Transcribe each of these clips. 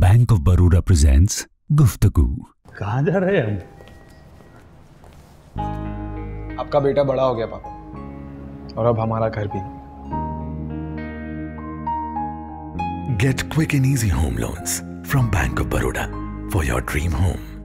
Bank of Baroda presents गुफ्तगु कहा जा रहे हैं हम आपका बेटा बड़ा हो गया पापा और अब हमारा घर भी get quick and easy home loans from bank of Baroda for your dream home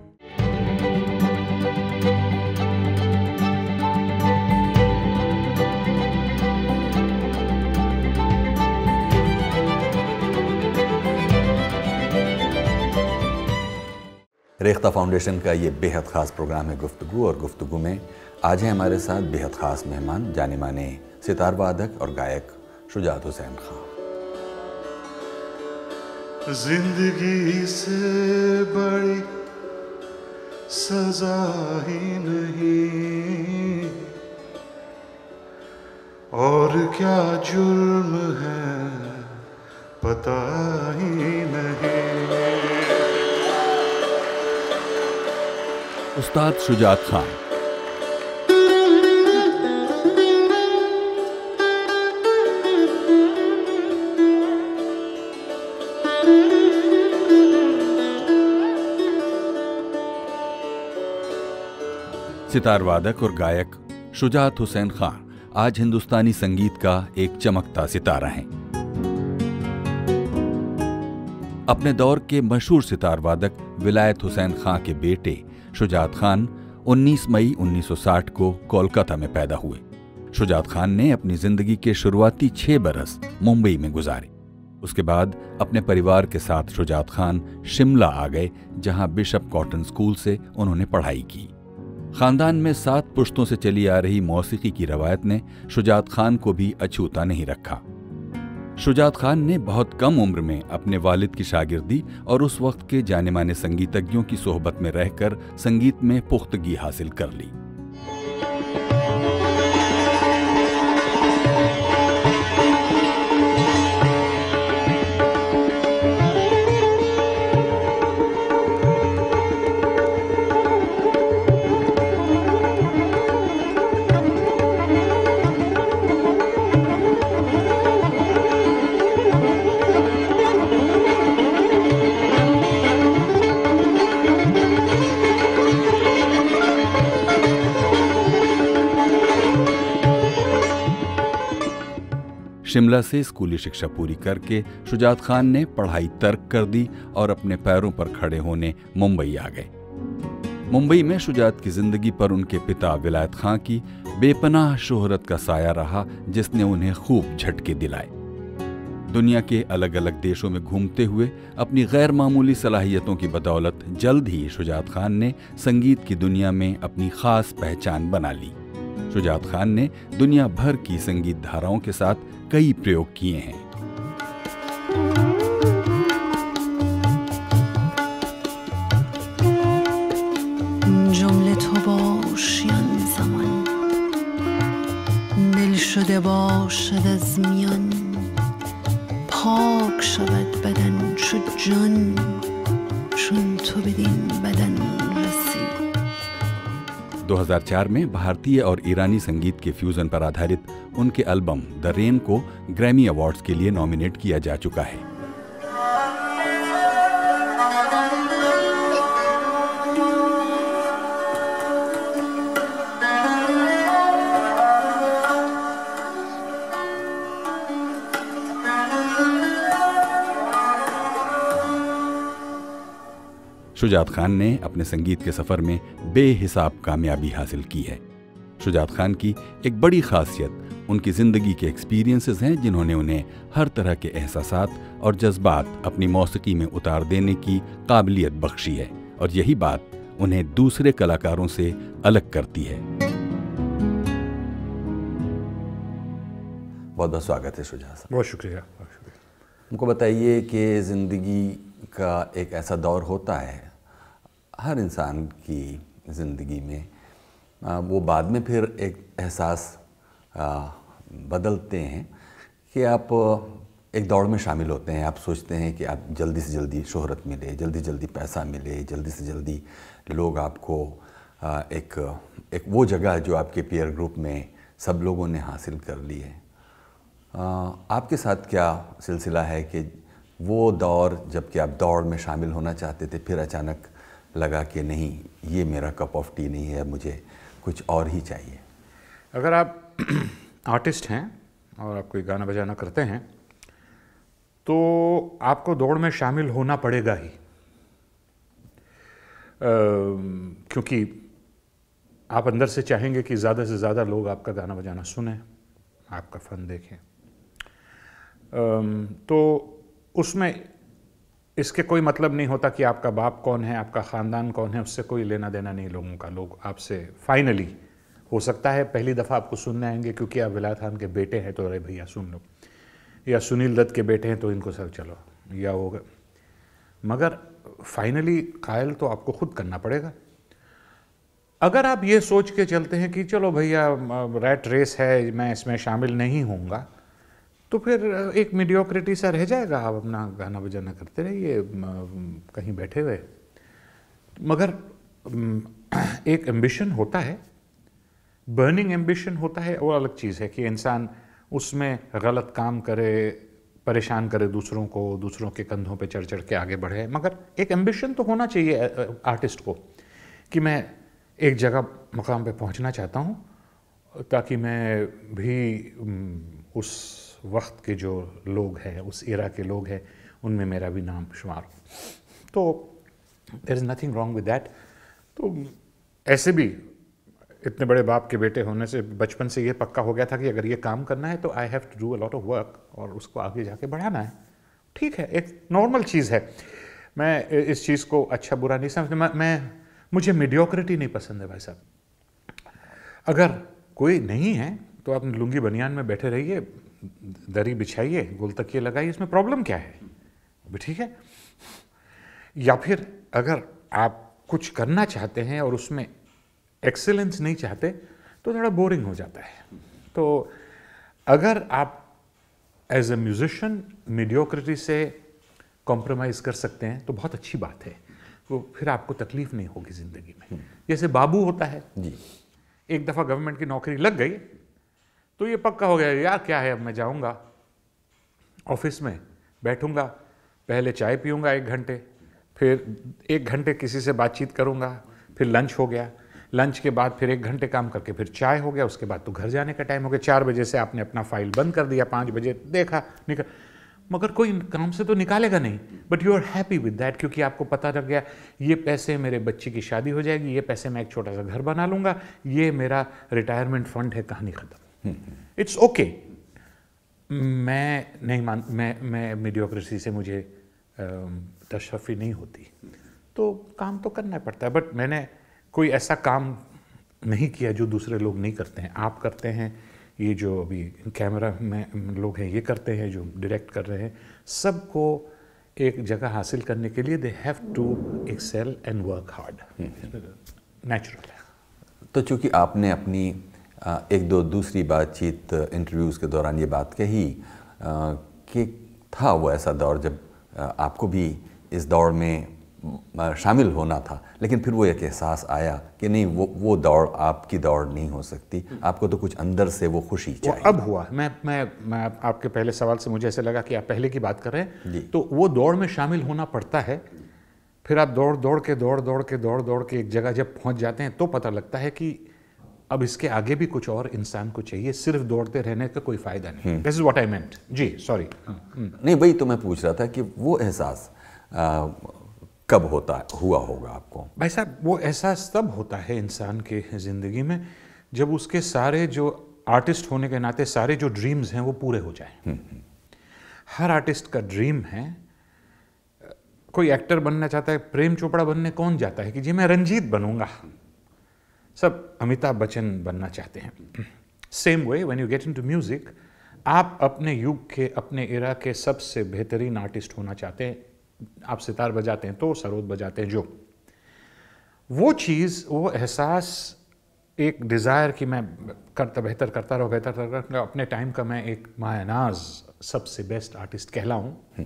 Rekhta Foundation का ये बेहद ख़ास प्रोग्राम है गुफ्तु और गुफ्तु में आज है हमारे साथ बेहद ख़ास मेहमान जाने माने सितार वादक और गायक शुजात हुसैन खान जिंदगी से बड़ी सजा ही नहीं और क्या जुर्म है पता ही नहीं उस्ताद शुजात खान सितार वादक और गायक शुजात हुसैन खान आज हिंदुस्तानी संगीत का एक चमकता सितारा हैं अपने दौर के मशहूर सितार वादक विलायत हुसैन खां के बेटे शुजात खान 19 मई 1960 को कोलकाता में पैदा हुए शुजात खान ने अपनी जिंदगी के शुरुआती छः बरस मुंबई में गुजारे उसके बाद अपने परिवार के साथ शुजात खान शिमला आ गए जहां बिशप कॉटन स्कूल से उन्होंने पढ़ाई की खानदान में सात पुश्तों से चली आ रही मौसीकी की रवायत ने शुजात खान को भी अछूता नहीं रखा शुजात खान ने बहुत कम उम्र में अपने वालिद की शागिर्दी और उस वक्त के जाने माने संगीतज्ञों की सोहबत में रहकर संगीत में पुख्तगी हासिल कर ली शिमला से स्कूली शिक्षा पूरी करके शुजात खान ने पढ़ाई तर्क कर दी और अपने पैरों पर खड़े होने मुंबई आ गए मुंबई में शुजात की जिंदगी पर उनके पिता विलायत खां की बेपनाह शोहरत का साया रहा जिसने उन्हें खूब झटके दिलाए दुनिया के अलग अलग देशों में घूमते हुए अपनी गैर मामूली सलाहियतों की बदौलत जल्द ही शुजात खान ने संगीत की दुनिया में अपनी खास पहचान बना ली शुजात खान ने दुनिया भर की संगीत धाराओं के साथ कई प्रयोग किए हैं 2004 में भारतीय और ईरानी संगीत के फ्यूजन पर आधारित उनके एल्बम द रेन को ग्रैमी अवार्ड्स के लिए नॉमिनेट किया जा चुका है शुजात खान ने अपने संगीत के सफ़र में बेहिसाब कामयाबी हासिल की है शुजात खान की एक बड़ी खासियत उनकी ज़िंदगी के एक्सपीरियंसेस हैं जिन्होंने उन्हें हर तरह के एहसास और जज्बात अपनी मौसीकी में उतार देने की काबिलियत बख्शी है और यही बात उन्हें दूसरे कलाकारों से अलग करती है बहुत बहुत स्वागत है शुजात साहब बहुत शुक्रिया बहुत शुक्रिया हमको बताइए कि ज़िंदगी का एक ऐसा दौर होता है हर इंसान की ज़िंदगी में वो बाद में फिर एक एहसास बदलते हैं कि आप एक दौड़ में शामिल होते हैं आप सोचते हैं कि आप जल्दी से जल्दी शोहरत मिले जल्दी जल्दी पैसा मिले जल्दी से जल्दी लोग आपको एक एक वो जगह जो आपके पीयर ग्रुप में सब लोगों ने हासिल कर ली है आपके साथ क्या सिलसिला है कि वो दौर जबकि आप दौड़ में शामिल होना चाहते थे फिर अचानक लगा कि नहीं ये मेरा कप ऑफ टी नहीं है मुझे कुछ और ही चाहिए अगर आप आर्टिस्ट हैं और आप कोई गाना बजाना करते हैं तो आपको दौड़ में शामिल होना पड़ेगा ही क्योंकि आप अंदर से चाहेंगे कि ज़्यादा से ज़्यादा लोग आपका गाना बजाना सुने आपका फन देखें तो उसमें इसके कोई मतलब नहीं होता कि आपका बाप कौन है आपका ख़ानदान कौन है उससे कोई लेना देना नहीं लोगों का लोग आपसे फाइनली हो सकता है पहली दफ़ा आपको सुनने आएंगे क्योंकि आप विलायत खान के बेटे हैं तो अरे भैया सुन लो या सुनील दत्त के बेटे हैं तो इनको सर चलो या होगा मगर फाइनली कायल तो आपको खुद करना पड़ेगा अगर आप ये सोच के चलते हैं कि चलो भैया रेट रेस है मैं इसमें शामिल नहीं होऊंगा तो फिर एक मीडियोक्रिटी सा रह जाएगा आप अपना गाना बजाना करते रहिए कहीं बैठे हुए मगर एक एम्बिशन होता है बर्निंग एम्बिशन होता है वो अलग चीज़ है कि इंसान उसमें गलत काम करे परेशान करे दूसरों को दूसरों के कंधों पे चढ़ चढ़ के आगे बढ़े मगर एक एम्बिशन तो होना चाहिए आर्टिस्ट को कि मैं एक जगह मकाम पे पहुंचना चाहता हूँ ताकि मैं भी उस वक्त के जो लोग हैं उस इरा के लोग हैं उनमें मेरा भी नाम शुमार हो तो there is nothing wrong with that तो ऐसे भी इतने बड़े बाप के बेटे होने से बचपन से ये पक्का हो गया था कि अगर ये काम करना है तो I have to do a lot of work और उसको आगे जाके बढ़ाना है ठीक है एक नॉर्मल चीज़ है मैं इस चीज़ को अच्छा बुरा नहीं समझता मैं, मैं मुझे मीडियोक्रिटी नहीं पसंद है भाई साहब अगर कोई नहीं है तो आप लुंगी बनियान में बैठे रहिए दरी बिछाइए गोल तकिए लगाइए इसमें प्रॉब्लम क्या है अभी ठीक है या फिर अगर आप कुछ करना चाहते हैं और उसमें एक्सेलेंस नहीं चाहते तो थोड़ा बोरिंग हो जाता है तो अगर आप एज ए म्यूजिशियन मीडियोक्रिटी से कॉम्प्रोमाइज़ कर सकते हैं तो बहुत अच्छी बात है वो तो फिर आपको तकलीफ नहीं होगी ज़िंदगी में हम्म। जैसे बाबू होता है जी एक दफ़ा गवर्नमेंट की नौकरी लग गई तो ये पक्का हो गया यार क्या है अब मैं जाऊँगा ऑफिस में बैठूँगा पहले चाय पीऊँगा एक घंटे फिर एक घंटे किसी से बातचीत करूँगा फिर लंच हो गया लंच के बाद फिर एक घंटे काम करके फिर चाय हो गया उसके बाद तो घर जाने का टाइम हो गया चार बजे से आपने अपना फाइल बंद कर दिया पाँच बजे देखा निकल मगर कोई काम से तो निकालेगा नहीं but you are happy with that क्योंकि आपको पता लग गया ये पैसे मेरे बच्चे की शादी हो जाएगी ये पैसे मैं एक छोटा सा घर बना लूँगा ये मेरा रिटायरमेंट फंड है कहानी ख़त्म इट्स ओके okay. मैं नहीं मान मैं मैं मीडियोक्रेसी से मुझे um, तशफी नहीं होती तो काम तो करना पड़ता है बट मैंने कोई ऐसा काम नहीं किया जो दूसरे लोग नहीं करते हैं आप करते हैं ये जो अभी कैमरा में लोग हैं ये करते हैं जो डायरेक्ट कर रहे हैं सबको एक जगह हासिल करने के लिए they have to excel and work hard natural तो चूंकि आपने अपनी एक दो दूसरी बातचीत इंटरव्यूज़ के दौरान ये बात कही कि था वो ऐसा दौर जब आपको भी इस दौड़ में शामिल होना था लेकिन फिर वो एक एहसास आया कि नहीं वो वो दौड़ आपकी दौड़ नहीं हो सकती आपको तो कुछ अंदर से वो खुशी चाहिए वो अब हुआ मैं मैं मैं आपके पहले सवाल से मुझे ऐसे लगा कि आप पहले की बात कर रहे हैं तो वो दौड़ में शामिल होना पड़ता है फिर आप दौड़ दौड़ के दौड़ दौड़ के दौड़ दौड़ के एक जगह जब पहुंच जाते हैं तो पता लगता है कि अब इसके आगे भी कुछ और इंसान को चाहिए सिर्फ दौड़ते रहने का कोई फायदा नहीं this is what I meant जी सॉरी हाँ, हम्म। नहीं वही तो मैं पूछ रहा था कि वो एहसास कब होता हुआ होगा आपको भाई साहब वो एहसास तब होता है इंसान के ज़िंदगी में जब उसके सारे जो आर्टिस्ट होने के नाते सारे जो ड्रीम्स हैं वो पूरे हो जाए हम्म, हम्म। हर आर्टिस्ट का ड्रीम है कोई एक्टर बनना चाहता है प्रेम चोपड़ा बनने कौन जाता है कि जी मैं रंजीत बनूंगा सब अमिताभ बच्चन बनना चाहते हैं same way when you get into music आप अपने युग के अपने इरा के सबसे बेहतरीन आर्टिस्ट होना चाहते हैं आप सितार बजाते हैं तो सरोद बजाते हैं जो वो चीज़ वो एहसास एक डिज़ायर कि मैं करता बेहतर करता रहो बेहतर करता रहो अपने टाइम का मैं एक मायानाज सबसे बेस्ट आर्टिस्ट कहलाऊं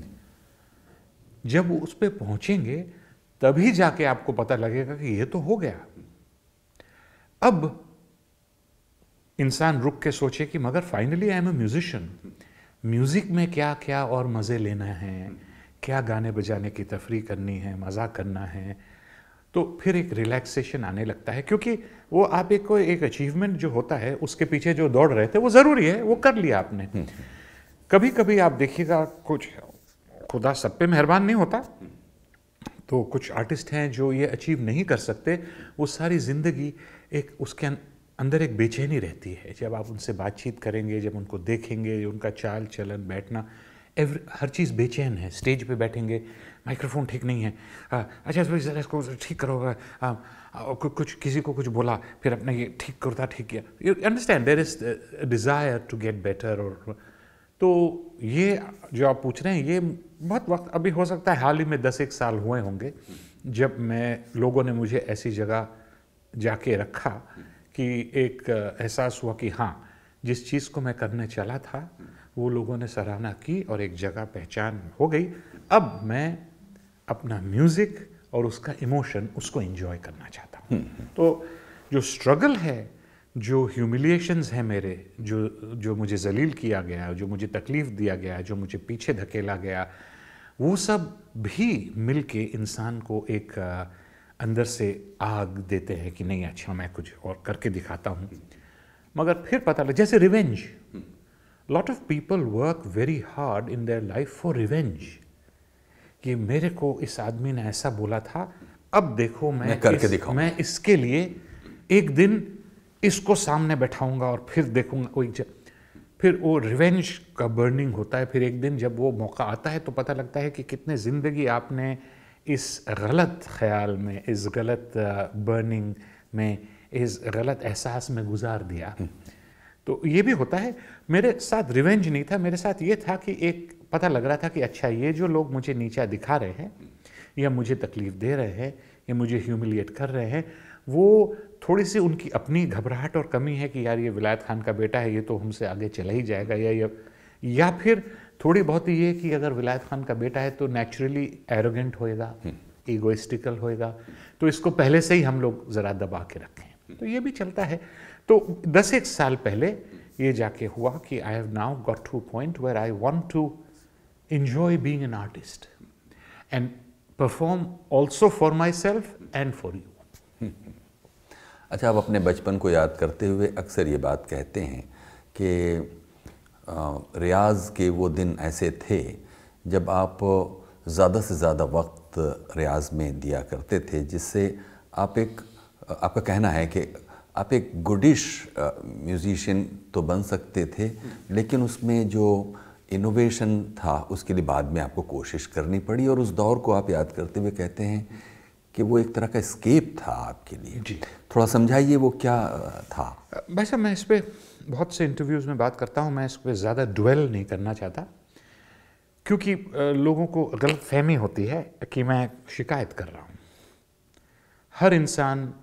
जब उस पर पहुंचेंगे तभी जाके आपको पता लगेगा कि ये तो हो गया अब इंसान रुक के सोचे कि मगर finally I am a musician music में क्या क्या और मज़े लेना है क्या गाने बजाने की तफरी करनी है मज़ा करना है तो फिर एक रिलैक्सेशन आने लगता है क्योंकि वो आप एक कोई एक अचीवमेंट जो होता है उसके पीछे जो दौड़ रहे थे वो ज़रूरी है वो कर लिया आपने हम्म, हम्म। कभी कभी आप देखिएगा कुछ खुदा सब पे मेहरबान नहीं होता तो कुछ आर्टिस्ट हैं जो ये अचीव नहीं कर सकते वो सारी ज़िंदगी एक उसके अं-, अंदर एक बेचैनी रहती है जब आप उनसे बातचीत करेंगे जब उनको देखेंगे उनका चाल चलन बैठना एवरी हर चीज़ बेचैन है स्टेज पे बैठेंगे माइक्रोफोन ठीक नहीं है आ, अच्छा ज़रा इसको ठीक करो आ, आ, कुछ किसी को कुछ बोला फिर अपने ये ठीक करता ठीक किया you understand there is desire to get better और तो ये जो आप पूछ रहे हैं ये बहुत वक्त अभी हो सकता है हाल ही में दस एक साल हुए होंगे जब मैं लोगों ने मुझे ऐसी जगह जाके रखा कि एक एहसास हुआ कि हाँ जिस चीज़ को मैं करने चला था वो लोगों ने सराहना की और एक जगह पहचान हो गई अब मैं अपना म्यूज़िक और उसका इमोशन उसको इन्जॉय करना चाहता हूँ हम्म, हम्म। तो जो स्ट्रगल है जो ह्यूमिलिएशंस हैं मेरे जो जो मुझे जलील किया गया जो मुझे तकलीफ़ दिया गया जो मुझे पीछे धकेला गया वो सब भी मिल के इंसान को एक अंदर से आग देते हैं कि नहीं अच्छा मैं कुछ और करके दिखाता हूँ मगर फिर पता लग जैसे revenge lot of people work very hard in their life for revenge कि मेरे को इस आदमी ने ऐसा बोला था अब देखो मैं, मैं करके इस, मैं इसके लिए एक दिन इसको सामने बैठाऊंगा और फिर देखूंगा कोई फिर वो रिवेंज का बर्निंग होता है फिर एक दिन जब वो मौका आता है तो पता लगता है कि कितने ज़िंदगी आपने इस गलत ख्याल में इस गलत बर्निंग में इस गलत एहसास में गुजार दिया हम्म। तो ये भी होता है मेरे साथ रिवेंज नहीं था मेरे साथ ये था कि एक पता लग रहा था कि अच्छा ये जो लोग मुझे नीचा दिखा रहे हैं या मुझे तकलीफ़ दे रहे हैं या मुझे ह्यूमिलिएट कर रहे हैं वो थोड़ी सी उनकी अपनी घबराहट और कमी है कि यार ये विलायत खान का बेटा है ये तो हमसे आगे चला ही जाएगा या या, या फिर थोड़ी बहुत ये कि अगर विलायत खान का बेटा है तो नेचुरली एरोगेंट होएगा ईगोइस्टिकल हम्म। होएगा तो इसको पहले से ही हम लोग ज़रा दबा के रखें हम्म। तो ये भी चलता है तो दस एक साल पहले ये जाके हुआ कि I have now got to point where I want to enjoy being an artist and perform also for myself and for you अच्छा आप अपने बचपन को याद करते हुए अक्सर ये बात कहते हैं कि रियाज़ के वो दिन ऐसे थे जब आप ज़्यादा से ज़्यादा वक्त रियाज में दिया करते थे जिससे आप एक आपका कहना है कि आप एक गुडिश म्यूज़िशियन तो बन सकते थे लेकिन उसमें जो इनोवेशन था उसके लिए बाद में आपको कोशिश करनी पड़ी और उस दौर को आप याद करते हुए कहते हैं कि वो एक तरह का स्केप था आपके लिए जी थोड़ा समझाइए वो क्या था वैसा मैं इस पर बहुत से इंटरव्यूज़ में बात करता हूँ मैं इस पर ज़्यादा डुवेल नहीं करना चाहता क्योंकि लोगों को गलत फहमी होती है कि मैं शिकायत कर रहा हूँ हर इंसान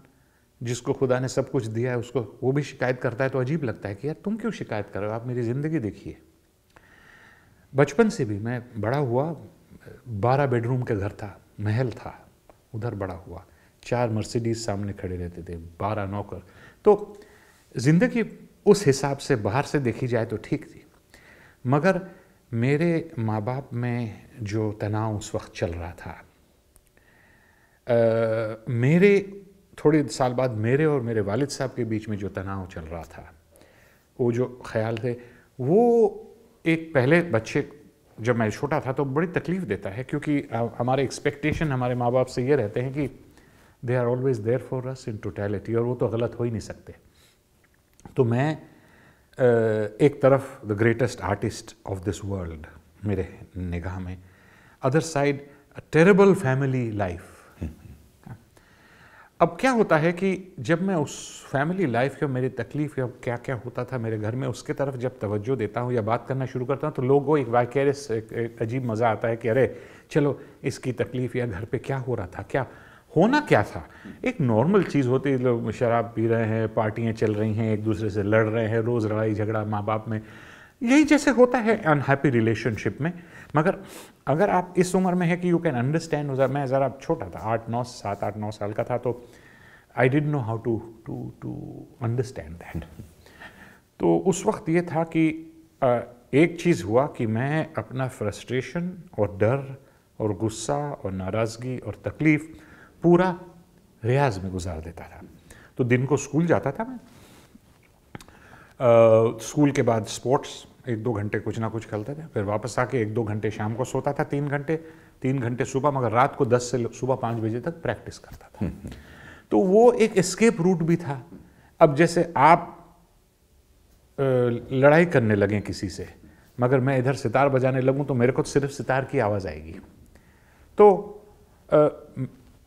जिसको खुदा ने सब कुछ दिया है उसको वो भी शिकायत करता है तो अजीब लगता है कि यार तुम क्यों शिकायत कर रहे हो आप मेरी ज़िंदगी देखिए बचपन से भी मैं बड़ा हुआ बारह बेडरूम का घर था महल था उधर बड़ा हुआ चार मर्सिडीज सामने खड़े रहते थे बारह नौकर तो ज़िंदगी उस हिसाब से बाहर से देखी जाए तो ठीक थी मगर मेरे माँ बाप में जो तनाव उस वक्त चल रहा था आ, मेरे थोड़े साल बाद मेरे और मेरे वालिद साहब के बीच में जो तनाव चल रहा था वो जो ख्याल थे वो एक पहले बच्चे जब मैं छोटा था तो बड़ी तकलीफ़ देता है क्योंकि हमारे एक्सपेक्टेशन हमारे माँ बाप से ये रहते हैं कि they are always there for us in totality और वो तो गलत हो ही नहीं सकते तो मैं एक तरफ the greatest artist of this world मेरे निगाह में other side terrible family life अब क्या होता है कि जब मैं उस फैमिली लाइफ या मेरी तकलीफ़ या क्या क्या होता था मेरे घर में उसके तरफ जब तवज्जो देता हूँ या बात करना शुरू करता हूँ तो लोगों एक वाकरिस एक अजीब मज़ा आता है कि अरे चलो इसकी तकलीफ़ या घर पे क्या हो रहा था क्या होना क्या था एक नॉर्मल चीज़ होती लोग शराब पी रहे हैं पार्टियाँ चल रही हैं एक दूसरे से लड़ रहे हैं रोज़ लड़ाई झगड़ा माँ बाप में यही जैसे होता है अनहैप्पी रिलेशनशिप में मगर अगर आप इस उम्र में है कि यू कैन अंडरस्टैंड मैं ज़रा छोटा था आठ नौ सात आठ नौ साल का था तो I did know how to to to understand that तो उस वक्त ये था कि एक चीज़ हुआ कि मैं अपना फ्रस्ट्रेशन और डर और गुस्सा और नाराज़गी और तकलीफ़ पूरा रियाज में गुजार देता था तो दिन को स्कूल जाता था मैं आ, स्कूल के बाद स्पोर्ट्स एक दो घंटे कुछ ना कुछ खेलते थे फिर वापस आके एक दो घंटे शाम को सोता था तीन घंटे तीन घंटे सुबह मगर रात को दस से सुबह पाँच बजे तक प्रैक्टिस करता था हम्म, हम्म। तो वो एक एस्केप रूट भी था अब जैसे आप लड़ाई करने लगे किसी से मगर मैं इधर सितार बजाने लगूँ तो मेरे को सिर्फ सितार की आवाज़ आएगी तो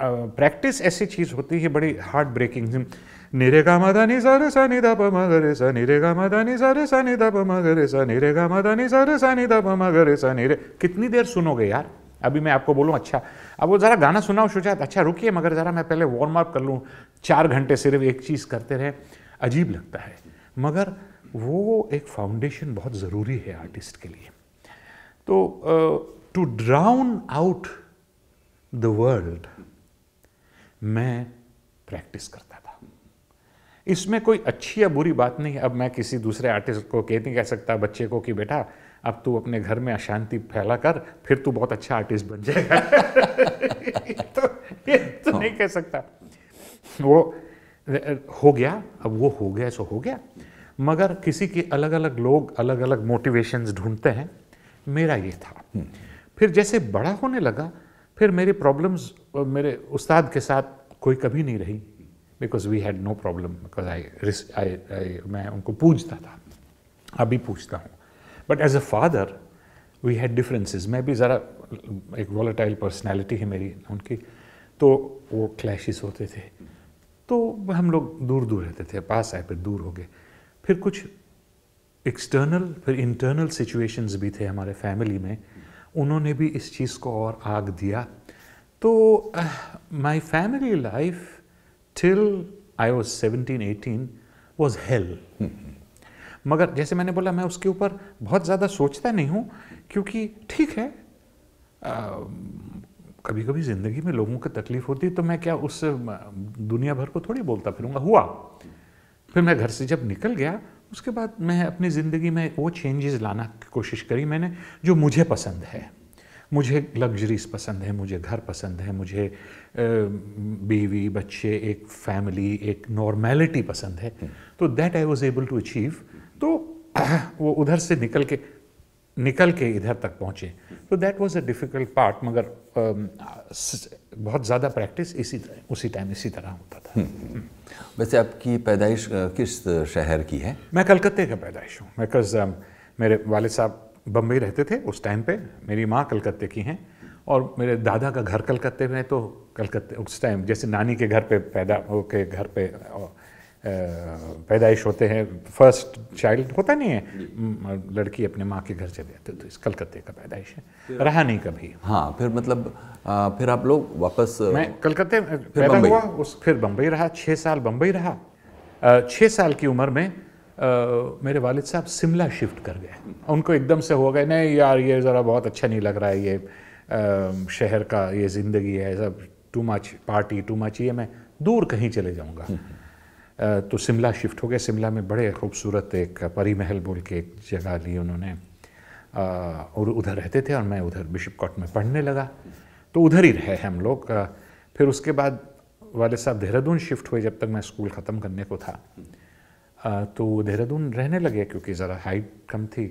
प्रैक्टिस ऐसी चीज़ होती है बड़ी हार्ड ब्रेकिंग निरेगा मदा नि सर सा निधा पमा गरे सा निरेगा मदा नि सर सा निधा पमा गरे सा निरेगा मदा नि सर सा निधा पमा गरे सा निरे कितनी देर सुनोगे यार अभी मैं आपको बोलूँ अच्छा अब वो ज़रा गाना सुनाओ शुजात अच्छा रुकिए मगर ज़रा मैं पहले वार्म अप कर लूँ चार घंटे सिर्फ एक चीज़ करते रहे अजीब लगता है मगर वो एक फाउंडेशन बहुत ज़रूरी है आर्टिस्ट के लिए तो to drown out the world मैं प्रैक्टिस करता था इसमें कोई अच्छी या बुरी बात नहीं है अब मैं किसी दूसरे आर्टिस्ट को कह नहीं कह सकता बच्चे को कि बेटा अब तू अपने घर में अशांति फैला कर फिर तू बहुत अच्छा आर्टिस्ट बन जाएगा तो ये तो नहीं कह सकता वो हो गया अब वो हो गया सो हो गया मगर किसी के अलग अलग लोग अलग अलग मोटिवेशंस ढूंढते हैं मेरा ये था फिर जैसे बड़ा होने लगा फिर मेरी प्रॉब्लम्स मेरे उस्ताद के साथ कोई कभी नहीं रही because we had no problem because I I मैं उनको पूछता था अभी पूछता हूँ but as a father we had differences मैं भी ज़रा एक वॉलेटाइल पर्सनैलिटी है मेरी उनकी तो वो क्लैशेस होते थे तो हम लोग दूर दूर रहते थे पास आए फिर दूर हो गए फिर कुछ एक्सटर्नल फिर इंटरनल सिचुएशंस भी थे हमारे फैमिली में उन्होंने भी इस चीज़ को और आग दिया तो my family life till I was seventeen eighteen was hell मगर जैसे मैंने बोला मैं उसके ऊपर बहुत ज़्यादा सोचता नहीं हूँ क्योंकि ठीक है कभी कभी ज़िंदगी में लोगों को तकलीफ़ होती तो मैं क्या उस दुनिया भर को थोड़ी बोलता फिरूँगा हुआ फिर मैं घर से जब निकल गया उसके बाद मैं अपनी ज़िंदगी में वो चेंजेस लाना की कोशिश करी मैंने जो मुझे पसंद है मुझे लग्जरीज पसंद है मुझे घर पसंद है मुझे बीवी बच्चे एक फैमिली एक नॉर्मेलिटी पसंद है हम्म। तो that I was able to achieve तो वो उधर से निकल के निकल के इधर तक पहुँचे तो that was a difficult part मगर um, बहुत ज़्यादा प्रैक्टिस इसी उसी टाइम इसी तरह होता था हम्म, हम्म। वैसे आपकी पैदाइश किस शहर की है मैं कलकत्ते का पैदाइश हूँ बिकॉज um, मेरे वाले साहब बम्बई रहते थे उस टाइम पे मेरी माँ कलकत्ते की हैं और मेरे दादा का घर कलकत्ते में तो कलकत्ते उस टाइम जैसे नानी के घर पे पैदा के घर पे और पैदाइश होते हैं फर्स्ट चाइल्ड होता नहीं है लड़की अपने माँ के घर चले जाते तो इस कलकत्ते का पैदाइश है रहा नहीं कभी हाँ फिर मतलब आ, फिर आप लोग वापस मैं कलकत्ते पैदा हुआ उस फिर बम्बई रहा छः साल बम्बई रहा छः साल की उम्र में आ, मेरे वालिद साहब शिमला शिफ्ट कर गए उनको एकदम से हो गए नहीं यार ये ज़रा बहुत अच्छा नहीं लग रहा है ये शहर का ये ज़िंदगी है सब too much party too much ये मैं दूर कहीं चले जाऊँगा हम्म, हम्म। तो शिमला शिफ्ट हो गए शिमला में बड़े खूबसूरत एक परी महल बोल के एक जगह ली उन्होंने और उधर रहते थे और मैं उधर बिशप कॉट में पढ़ने लगा तो उधर ही रहे हम लोग फिर उसके बाद वाले साहब देहरादून शिफ्ट हुए जब तक मैं स्कूल ख़त्म करने को था तो देहरादून रहने लगे क्योंकि ज़रा हाइट कम थी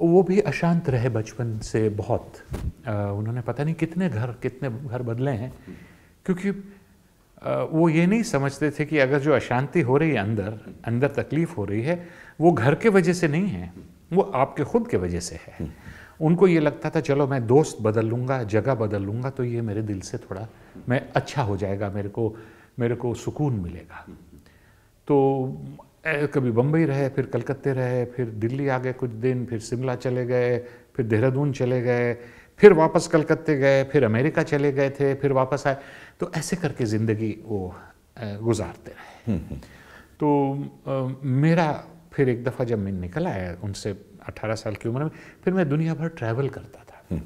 वो भी अशांत रहे बचपन से बहुत उन्होंने पता नहीं कितने घर कितने घर बदले हैं क्योंकि वो ये नहीं समझते थे कि अगर जो अशांति हो रही है अंदर अंदर तकलीफ हो रही है वो घर के वजह से नहीं है वो आपके खुद के वजह से है हम्म। उनको ये लगता था चलो मैं दोस्त बदल लूँगा जगह बदल लूँगा तो ये मेरे दिल से थोड़ा मैं अच्छा हो जाएगा मेरे को मेरे को सुकून मिलेगा तो कभी बम्बई रहे फिर कलकत्ते रहे फिर दिल्ली आ गए कुछ दिन फिर शिमला चले गए फिर देहरादून चले गए फिर वापस कलकत्ते गए फिर अमेरिका चले गए थे फिर वापस आए तो ऐसे करके ज़िंदगी वो गुजारते रहे हम्म, हम्म। तो आ, मेरा फिर एक दफ़ा जब मैं निकल आया उनसे 18 साल की उम्र में फिर मैं दुनिया भर ट्रैवल करता था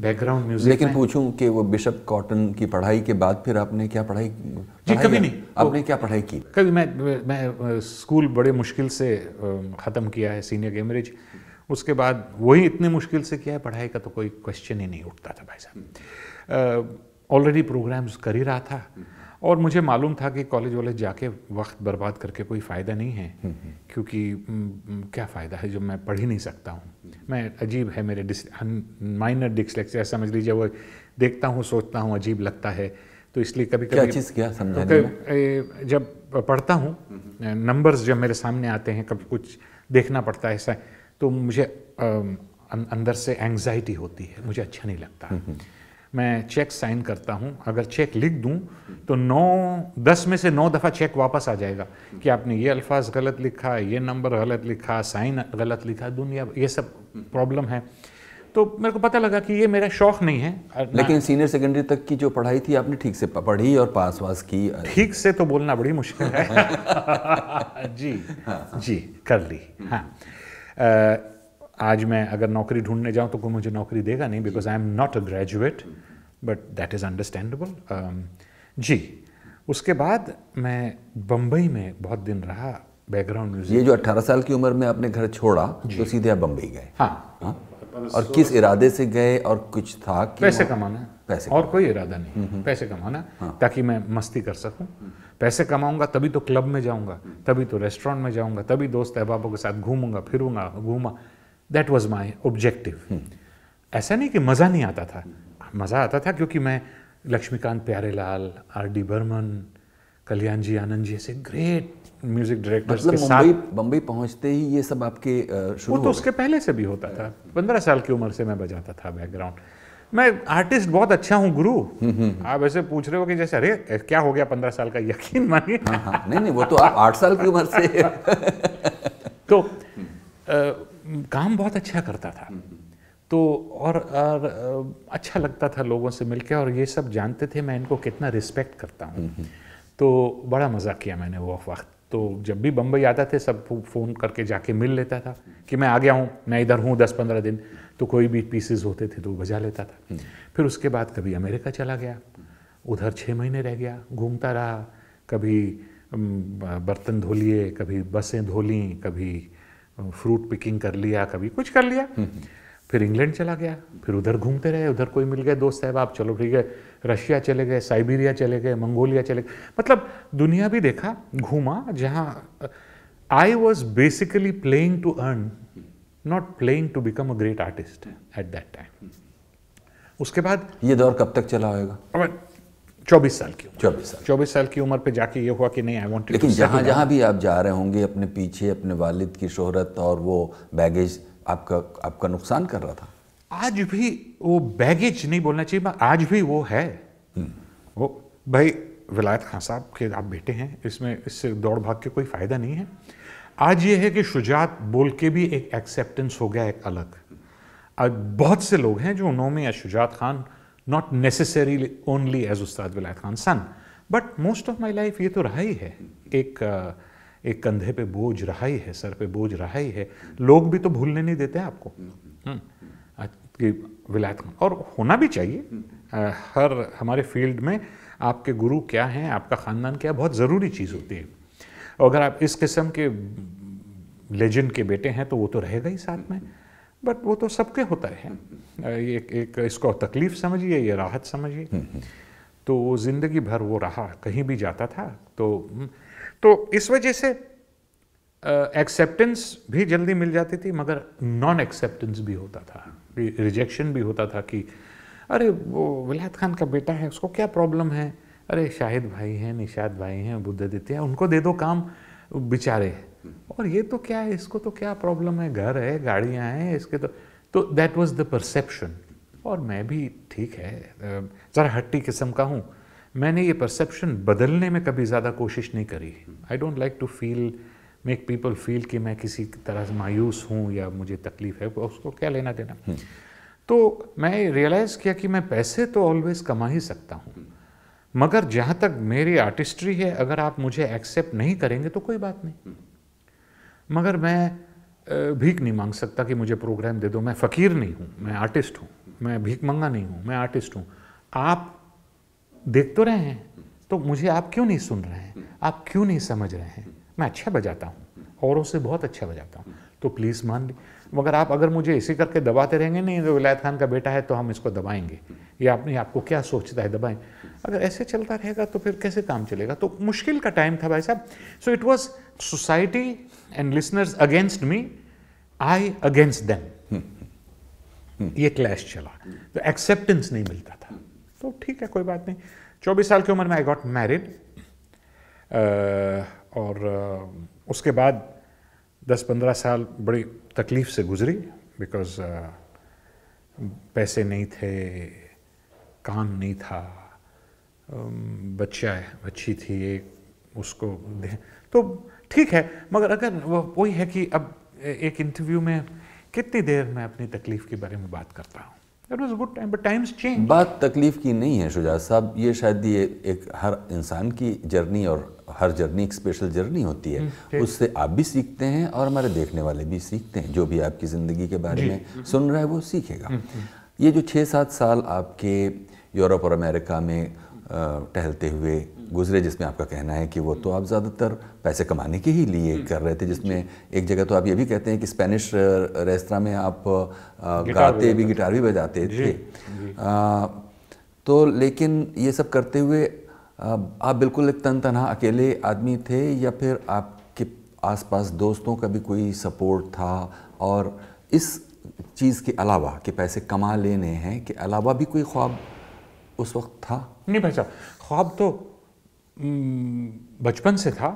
बैकग्राउंड म्यूजिक हम्म, लेकिन पूछूं कि वो बिशप कॉटन की पढ़ाई के बाद फिर आपने क्या पढ़ाई, पढ़ाई जी कभी नहीं आपने क्या पढ़ाई की कभी मैं मैं स्कूल बड़े मुश्किल से ख़त्म किया है सीनियर कैम्ब्रिज उसके बाद वही इतने मुश्किल से किया है पढ़ाई का तो कोई क्वेश्चन ही नहीं उठता था भाई साहब ऑलरेडी प्रोग्राम्स कर ही रहा था और मुझे मालूम था कि कॉलेज वॉलेज जाके वक्त बर्बाद करके कोई फ़ायदा नहीं है हम्म, हम्म। क्योंकि क्या फ़ायदा है जब मैं पढ़ ही नहीं सकता हूँ मैं अजीब है मेरे डिस माइनर डिस्लेक्सिया समझ लीजिए वो देखता हूँ सोचता हूँ अजीब लगता है तो इसलिए कभी कभी क्या चीज़ क्या समझा तो जब पढ़ता हूँ नंबर्स हम्म। जब मेरे सामने आते हैं कभी कुछ देखना पड़ता है ऐसा तो मुझे अंदर से एंग्जाइटी होती है मुझे अच्छा नहीं लगता मैं चेक साइन करता हूँ अगर चेक लिख दूं तो नौ दस में से नौ दफ़ा चेक वापस आ जाएगा कि आपने ये अल्फाज गलत लिखा ये नंबर गलत लिखा साइन गलत लिखा दुनिया ये सब प्रॉब्लम है तो मेरे को पता लगा कि ये मेरा शौक नहीं है लेकिन सीनियर सेकेंडरी तक की जो पढ़ाई थी आपने ठीक से पढ़ी और पास वास की ठीक से तो बोलना बड़ी मुश्किल है जी हाँ। जी कर ली हम्म। हाँ आ, आज मैं अगर नौकरी ढूंढने जाऊं तो कोई मुझे नौकरी देगा नहीं because I am not a graduate but that is understandable जी उसके बाद मैं बम्बई में बहुत दिन रहा बैकग्राउंड म्यूजिक ये जो 18 साल की उम्र में आपने घर छोड़ा तो सीधे आप बम्बई गए हाँ, हाँ? और किस इरादे से गए और कुछ था कि पैसे कमाना पैसे और कोई इरादा नहीं हम्म, हम्म। पैसे कमाना हाँ। ताकि मैं मस्ती कर सकूं पैसे कमाऊंगा तभी तो क्लब में जाऊंगा तभी तो रेस्टोरेंट में जाऊंगा तभी दोस्त अहबाबों के साथ घूमूंगा फिरूंगा घूमा दैट वॉज माई ऑब्जेक्टिव ऐसा नहीं कि मज़ा नहीं आता था मज़ा आता था क्योंकि मैं लक्ष्मीकांत प्यारेलाल आर डी बर्मन कल्याण जी आनंद जी ऐसे ग्रेट म्यूजिक डायरेक्टर्स मतलब के साथ पहुंचते ही ये सब आपके शुरू वो तो उसके पहले से भी होता था पंद्रह साल की उम्र से मैं बजाता था बैकग्राउंड मैं आर्टिस्ट बहुत अच्छा हूँ गुरु हम्म, हम्म, हम्म। आप ऐसे पूछ रहे हो कि जैसे अरे क्या हो गया पंद्रह साल का यकीन मानिए हाँ, हाँ, नहीं नहीं वो तो आप आठ साल की उम्र से तो आ, काम बहुत अच्छा करता था तो और, और अच्छा लगता था लोगों से मिलकर और ये सब जानते थे मैं इनको कितना रिस्पेक्ट करता हूँ हम्म, हम्म। तो बड़ा मज़ा किया मैंने वो वक्त तो जब भी बम्बई आता थे सब फ़ोन करके जाके मिल लेता था कि मैं आ गया हूँ मैं इधर हूँ दस पंद्रह दिन तो कोई भी पीसेस होते थे तो बजा लेता था हम्म। फिर उसके बाद कभी अमेरिका चला गया उधर छः महीने रह गया घूमता रहा कभी बर्तन धो लिए कभी बसें धो लीं कभी फ्रूट पिकिंग कर लिया कभी कुछ कर लिया फिर इंग्लैंड चला गया फिर उधर घूमते रहे उधर कोई मिल गए दोस्त साहब आप चलो ठीक है रशिया चले गए साइबेरिया चले गए मंगोलिया चले गए मतलब दुनिया भी देखा घूमा जहाँ I was basically playing to earn not playing to become a great artist at that time उसके बाद ये दौर कब तक चला होगा चौबीस साल की चौबीस साल चौबीस साल की उम्र पे जाके ये हुआ कि नहीं आई वॉन्ट लेकिन जहाँ जहाँ भी आप जा रहे होंगे अपने पीछे अपने वालिद की शोहरत और वो बैगेज आपका आपका नुकसान कर रहा था आज भी वो बैगेज नहीं बोलना चाहिए आज भी वो है हम्म। वो भाई विलायत खान साहब के आप बेटे हैं इसमें इससे दौड़ भाग के कोई फ़ायदा नहीं है आज ये है कि शुजात बोल के भी एक एक्सेप्टेंस हो गया एक अलग आज बहुत से लोग हैं जो उन्होंने Shujaat Khan not necessary only as Ustad Vilayat Khan son but most of my life ये तो रहा ही है एक uh, एक कंधे पे बोझ रहा ही है सर पे बोझ रहा ही है लोग भी तो भूलने नहीं देते हैं आपको हम्म। कि विलायत और होना भी चाहिए हर हमारे फील्ड में आपके गुरु क्या हैं आपका ख़ानदान क्या बहुत ज़रूरी चीज़ होती है और अगर आप इस किस्म के लेजेंड के बेटे हैं तो वो तो रहेगा ही साथ में बट वो तो सबके होता है एक, एक इसको तकलीफ़ समझिए ये राहत समझिए हम्म, हम्म। तो वो ज़िंदगी भर वो रहा कहीं भी जाता था तो तो इस वजह से एक्सेप्टेंस भी जल्दी मिल जाती थी मगर नॉन एक्सेप्टेंस भी होता था रिजेक्शन भी होता था कि अरे वो विलायत खान का बेटा है उसको क्या प्रॉब्लम है अरे शाहिद भाई हैं निशाद भाई हैं बुद्धादित्य हैं उनको दे दो काम बेचारे और ये तो क्या है इसको तो क्या प्रॉब्लम है घर है गाड़ियाँ हैं इसके तो तो दैट वॉज द परसेप्शन और मैं भी ठीक है ज़रा हट्टी किस्म का हूँ मैंने ये परसेप्शन बदलने में कभी ज़्यादा कोशिश नहीं करी I don't like to feel make people feel कि मैं किसी तरह से मायूस हूँ या मुझे तकलीफ है उसको क्या लेना देना हम्म। तो मैं रियलाइज़ किया कि मैं पैसे तो ऑलवेज कमा ही सकता हूँ मगर जहाँ तक मेरी आर्टिस्ट्री है अगर आप मुझे एक्सेप्ट नहीं करेंगे तो कोई बात नहीं मगर मैं भीख नहीं मांग सकता कि मुझे प्रोग्राम दे दो मैं फ़कीर नहीं हूँ मैं आर्टिस्ट हूँ मैं भीख मंगा नहीं हूँ मैं आर्टिस्ट हूँ आप देख तो रहे हैं तो मुझे आप क्यों नहीं सुन रहे हैं आप क्यों नहीं समझ रहे हैं मैं अच्छा बजाता हूँ औरों से बहुत अच्छा बजाता हूँ तो प्लीज़ मान ली मगर आप अगर मुझे इसी करके दबाते रहेंगे नहीं तो विलायत खान का बेटा है तो हम इसको दबाएंगे या आपने आपको क्या सोचता है दबाएं अगर ऐसे चलता रहेगा तो फिर कैसे काम चलेगा तो मुश्किल का टाइम था भाई साहब so it was society and listeners against me I against them ये क्लैश चला तो एक्सेप्टेंस नहीं मिलता था तो ठीक है कोई बात नहीं चौबीस साल की उम्र में आई गॉट मैरिड और उसके बाद दस पंद्रह साल बड़ी तकलीफ से गुजरी बिकॉज पैसे नहीं थे काम नहीं था बच्चा बच्ची थी एक उसको तो ठीक है मगर अगर वही है कि अब एक इंटरव्यू में कितनी देर मैं अपनी तकलीफ़ के बारे में बात करता हूँ That was a good time, but times change. बात तकलीफ की नहीं है शुजात साहब ये शायद ये एक हर इंसान की जर्नी और हर जर्नी एक स्पेशल जर्नी होती है हम्म, उससे आप भी सीखते हैं और हमारे देखने वाले भी सीखते हैं जो भी आपकी ज़िंदगी के बारे में सुन रहा है वो सीखेगा हम्म, हम्म। ये जो छः सात साल आपके यूरोप और अमेरिका में टहलते हुए गुजरे जिसमें आपका कहना है कि वो तो आप ज़्यादातर पैसे कमाने के ही लिए हम्म। कर रहे थे जिसमें एक जगह तो आप ये भी कहते हैं कि स्पेनिश रेस्तरा में आप गाते भी गिटार भी बजाते थे तो लेकिन ये सब करते हुए आप बिल्कुल एक तन तनहा अकेले आदमी थे या फिर आपके आसपास दोस्तों का भी कोई सपोर्ट था और इस चीज़ के अलावा कि पैसे कमा लेने हैं के अलावा भी कोई ख्वाब उस वक्त था नहीं भाई साहब ख्वाब तो हम्म, बचपन से था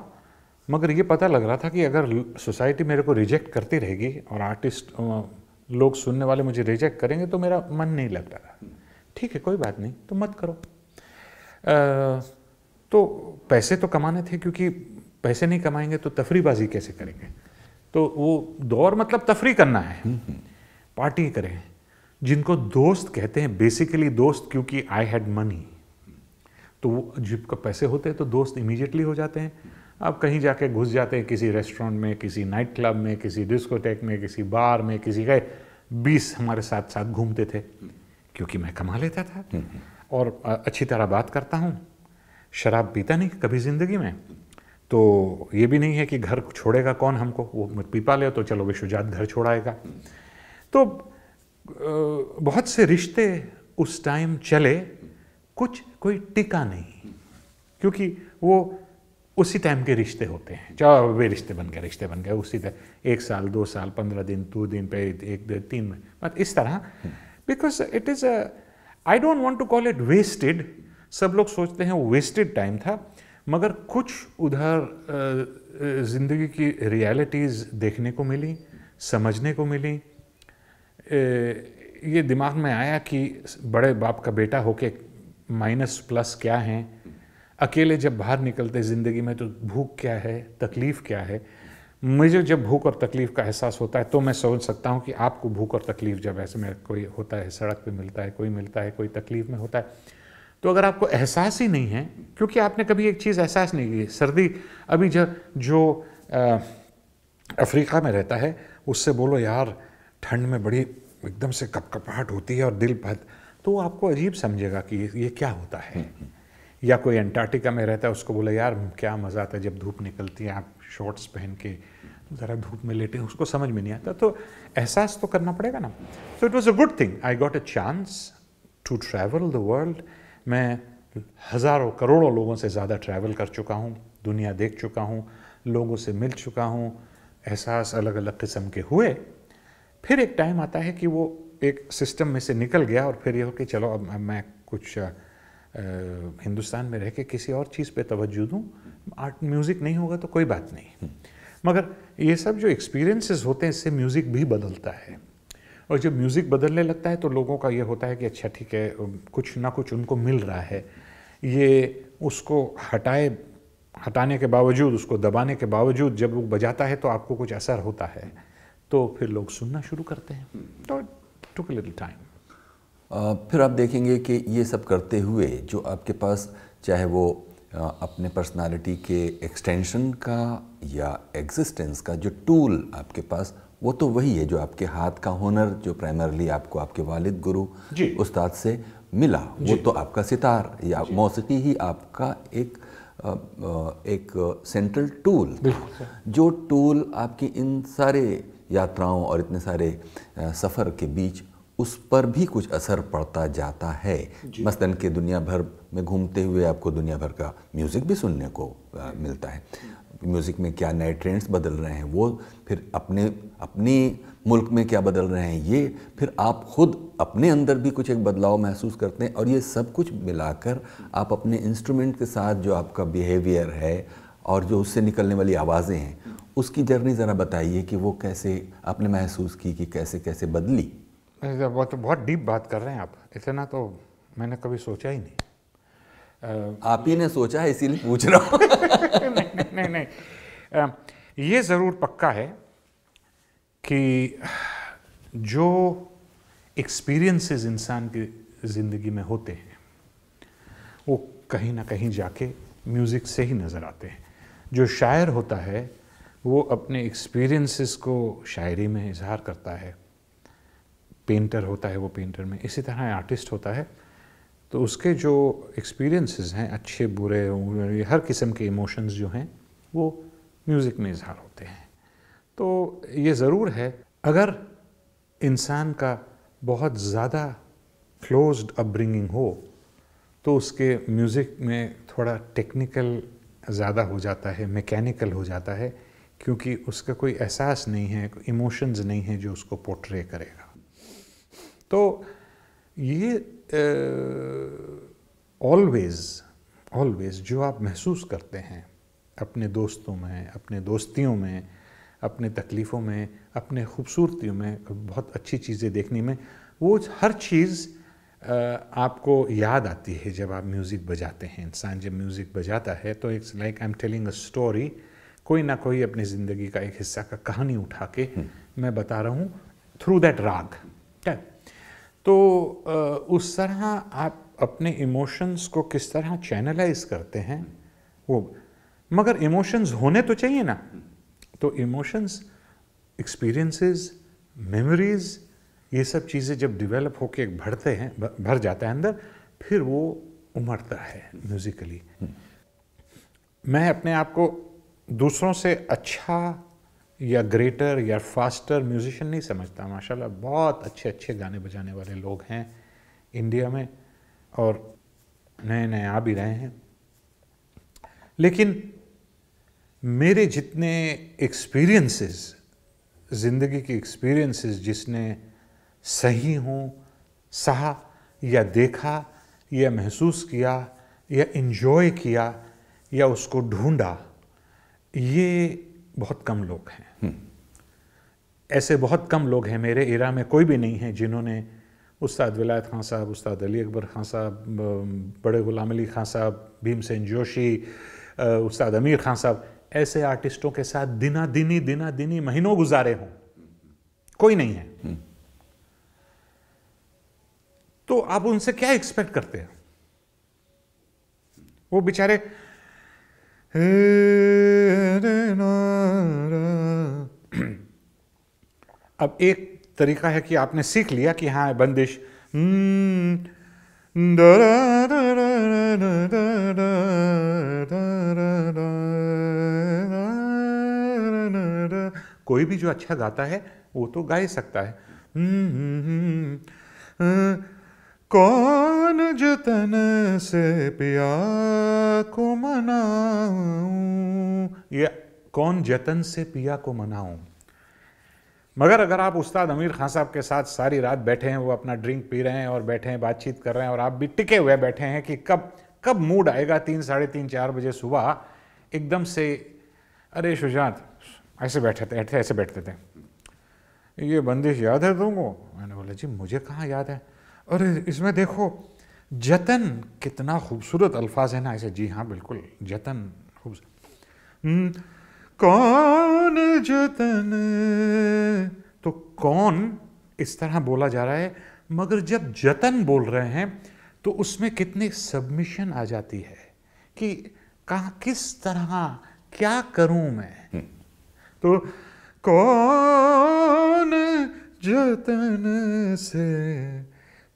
मगर ये पता लग रहा था कि अगर सोसाइटी मेरे को रिजेक्ट करती रहेगी और आर्टिस्ट लोग सुनने वाले मुझे रिजेक्ट करेंगे तो मेरा मन नहीं लग रहा ठीक है कोई बात नहीं तो मत करो आ, तो पैसे तो कमाने थे क्योंकि पैसे नहीं कमाएंगे तो तफरीबाजी कैसे करेंगे तो वो दौर मतलब तफरी करना है हम्म, हम्म। पार्टी करें जिनको दोस्त कहते हैं बेसिकली दोस्त क्योंकि आई हैड मनी तो वो जब पैसे होते हैं तो दोस्त इमीजिएटली हो जाते हैं आप कहीं जाके घुस जाते हैं किसी रेस्टोरेंट में किसी नाइट क्लब में किसी डिस्कोटेक में किसी बार में किसी गए बीस हमारे साथ साथ घूमते थे क्योंकि मैं कमा लेता था हम्म, हम्म। और अच्छी तरह बात करता हूँ शराब पीता नहीं कभी ज़िंदगी में तो ये भी नहीं है कि घर छोड़ेगा कौन हमको वो पीपा ले तो चलो विश्वजात घर छोड़ाएगा तो बहुत से रिश्ते उस टाइम चले कुछ कोई टिका नहीं क्योंकि वो उसी टाइम के रिश्ते होते हैं चाहे वे रिश्ते बन गए रिश्ते बन गए उसी तरह एक साल दो साल पंद्रह दिन दो दिन पे एक दिन तीन मत इस तरह because it is I don't want to call it wasted सब लोग सोचते हैं वो वेस्टेड टाइम था मगर कुछ उधर ज़िंदगी की रियलिटीज़ देखने को मिली समझने को मिली ये दिमाग में आया कि बड़े बाप का बेटा होके माइनस प्लस क्या हैं अकेले जब बाहर निकलते ज़िंदगी में तो भूख क्या है तकलीफ़ क्या है मुझे जब भूख और तकलीफ़ का एहसास होता है तो मैं समझ सकता हूँ कि आपको भूख और तकलीफ़ जब ऐसे में कोई होता है सड़क पे मिलता है कोई मिलता है कोई तकलीफ़ में होता है तो अगर आपको एहसास ही नहीं है क्योंकि आपने कभी एक चीज़ एहसास नहीं की सर्दी अभी जब जो अफ्रीका में रहता है उससे बोलो यार ठंड में बड़ी एकदम से कपकपाहट होती है और दिल तो वो आपको अजीब समझेगा कि ये क्या होता है या कोई अंटार्कटिका में रहता है उसको बोला यार क्या मज़ा आता है जब धूप निकलती है आप शॉर्ट्स पहन के ज़रा धूप में लेटे उसको समझ में नहीं आता तो एहसास तो करना पड़ेगा ना so it was a good thing I got a chance to travel the world मैं हज़ारों करोड़ों लोगों से ज़्यादा ट्रैवल कर चुका हूँ दुनिया देख चुका हूँ लोगों से मिल चुका हूँ एहसास अलग अलग किस्म के हुए फिर एक टाइम आता है कि वो एक सिस्टम में से निकल गया और फिर ये हो कि चलो अब मैं कुछ आ, हिंदुस्तान में रह के किसी और चीज़ पे तवज्जो दूँ आर्ट म्यूज़िक नहीं होगा तो कोई बात नहीं हम्म। मगर ये सब जो एक्सपीरियंसेस होते हैं इससे म्यूज़िक भी बदलता है और जब म्यूज़िक बदलने लगता है तो लोगों का ये होता है कि अच्छा ठीक है कुछ ना कुछ उनको मिल रहा है ये उसको हटाए हटाने के बावजूद उसको दबाने के बावजूद जब वो बजाता है तो आपको कुछ असर होता है तो फिर लोग सुनना शुरू करते हैं हम्म। तो took a little time. फिर आप देखेंगे कि ये सब करते हुए जो आपके पास चाहे वो अपने पर्सनालिटी के एक्सटेंशन का या एग्जिस्टेंस का जो टूल आपके पास वो तो वही है जो आपके हाथ का हुनर जो प्राइमरली आपको आपके वालिद गुरु उस्ताद से मिला वो तो आपका सितार या मौसीकी ही आपका एक एक सेंट्रल टूल जो टूल आपकी इन सारे यात्राओं और इतने सारे सफ़र के बीच उस पर भी कुछ असर पड़ता जाता है मसलन के दुनिया भर में घूमते हुए आपको दुनिया भर का म्यूज़िक भी सुनने को मिलता है म्यूज़िक में क्या नए ट्रेंड्स बदल रहे हैं वो फिर अपने अपने मुल्क में क्या बदल रहे हैं ये फिर आप खुद अपने अंदर भी कुछ एक बदलाव महसूस करते हैं और ये सब कुछ मिलाकर आप अपने इंस्ट्रूमेंट के साथ जो आपका बिहेवियर है और जो उससे निकलने वाली आवाज़ें हैं उसकी जर्नी ज़रा बताइए कि वो कैसे आपने महसूस की कि कैसे कैसे बदली वो तो बहुत डीप बात कर रहे हैं आप इतना तो मैंने कभी सोचा ही नहीं आप ही ने सोचा है इसीलिए पूछ रहा हूँ नहीं नहीं नहीं आ, ये ज़रूर पक्का है कि जो एक्सपीरियंसेस इंसान की ज़िंदगी में होते हैं वो कहीं ना कहीं जाके म्यूज़िक से ही नज़र आते हैं जो शायर होता है वो अपने एक्सपीरियंसेस को शायरी में इजहार करता है पेंटर होता है वो पेंटर में इसी तरह आर्टिस्ट होता है तो उसके जो एक्सपीरियंसेस हैं अच्छे बुरे हर किस्म के इमोशंस जो हैं वो म्यूज़िक में इजहार होते हैं तो ये ज़रूर है अगर इंसान का बहुत ज़्यादा क्लोज अपब्रिंगिंग हो तो उसके म्यूज़िक में थोड़ा टेक्निकल ज़्यादा हो जाता है मैकेनिकल हो जाता है क्योंकि उसका कोई एहसास नहीं है इमोशंस नहीं है जो उसको पोर्ट्रे करेगा तो ये ऑलवेज़ uh, ऑलवेज़ जो आप महसूस करते हैं अपने दोस्तों में अपने दोस्तियों में अपने तकलीफ़ों में अपने खूबसूरतियों में बहुत अच्छी चीज़ें देखने में वो हर चीज़ आपको याद आती है जब आप म्यूज़िक बजाते हैं इंसान जब म्यूज़िक बजाता है तो it's like I am telling a story कोई ना कोई अपनी ज़िंदगी का एक हिस्सा का कहानी उठा के मैं बता रहा हूँ थ्रू दैट राग क्या तो उस तरह आप अपने इमोशंस को किस तरह चैनलाइज करते हैं वो मगर इमोशंस होने तो चाहिए ना तो इमोशंस एक्सपीरियंसेस मेमोरीज ये सब चीज़ें जब डेवलप होके भरते हैं भर जाता है अंदर फिर वो उमड़ता है म्यूज़िकली मैं अपने आप को दूसरों से अच्छा या ग्रेटर या फास्टर म्यूजिशियन नहीं समझता माशाल्लाह बहुत अच्छे अच्छे गाने बजाने वाले लोग हैं इंडिया में और नए नए आ भी रहे हैं लेकिन मेरे जितने एक्सपीरियंसेस ज़िंदगी के एक्सपीरियंसेस जिसने सही हों सहा या देखा या महसूस किया या इन्जॉय किया या उसको ढूंढा ये बहुत कम लोग हैं हम्म। ऐसे बहुत कम लोग हैं मेरे इरा में कोई भी नहीं है जिन्होंने उस्ताद विलायत खान साहब उस्ताद अली अकबर खान साहब बड़े गुलाम अली खान साहब भीमसेन जोशी उस्ताद अमीर खान साहब ऐसे आर्टिस्टों के साथ दिना दिनी दिना दिनी महीनों गुजारे हों कोई नहीं है हम्म। तो आप उनसे क्या एक्सपेक्ट करते हैं वो बेचारे अब एक तरीका है कि आपने सीख लिया कि हाँ बंदिश कोई भी जो अच्छा गाता है वो तो गा ही सकता है कौन जतन से पिया को मनाऊं ये कौन जतन से पिया को मनाऊं मगर अगर आप उस्ताद अमीर खान साहब के साथ सारी रात बैठे हैं वो अपना ड्रिंक पी रहे हैं और बैठे हैं बातचीत कर रहे हैं और आप भी टिके हुए बैठे हैं कि कब कब मूड आएगा तीन साढ़े तीन चार बजे सुबह एकदम से अरे सुजात ऐसे बैठे थे ऐसे बैठते थे ये बंदिश याद है तुमको मैंने बोला जी मुझे कहाँ याद है और इसमें देखो जतन कितना खूबसूरत अल्फाज है ना ऐसे जी हाँ बिल्कुल जतन खूबसूरत हम्म, कौन जतन तो कौन इस तरह बोला जा रहा है मगर जब जतन बोल रहे हैं तो उसमें कितनी सबमिशन आ जाती है कि कहा किस तरह क्या करूं मैं हम्म। तो कौन जतन से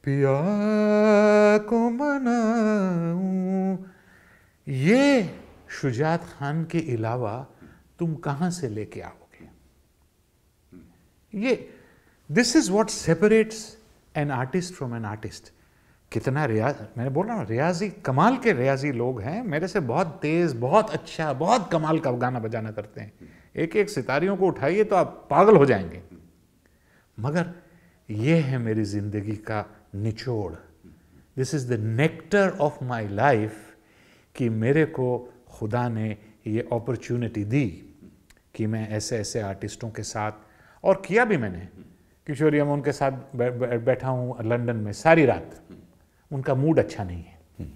पिया को मनाऊं ये शुजात खान के अलावा तुम कहां से लेके आओगे ये this is what separates an artist from an artist कितना रियाज मैंने बोला ना रियाजी कमाल के रियाजी लोग हैं मेरे से बहुत तेज़ बहुत अच्छा बहुत कमाल का गाना बजाना करते हैं एक एक सितारियों को उठाइए तो आप पागल हो जाएंगे मगर यह है मेरी ज़िंदगी का निचोड़ this is the nectar of my life कि मेरे को खुदा ने ये अपॉर्चुनिटी दी कि मैं ऐसे ऐसे आर्टिस्टों के साथ और किया भी मैंने किशोरी अमोन उनके साथ बैठा हूँ लंदन में सारी रात उनका मूड अच्छा नहीं है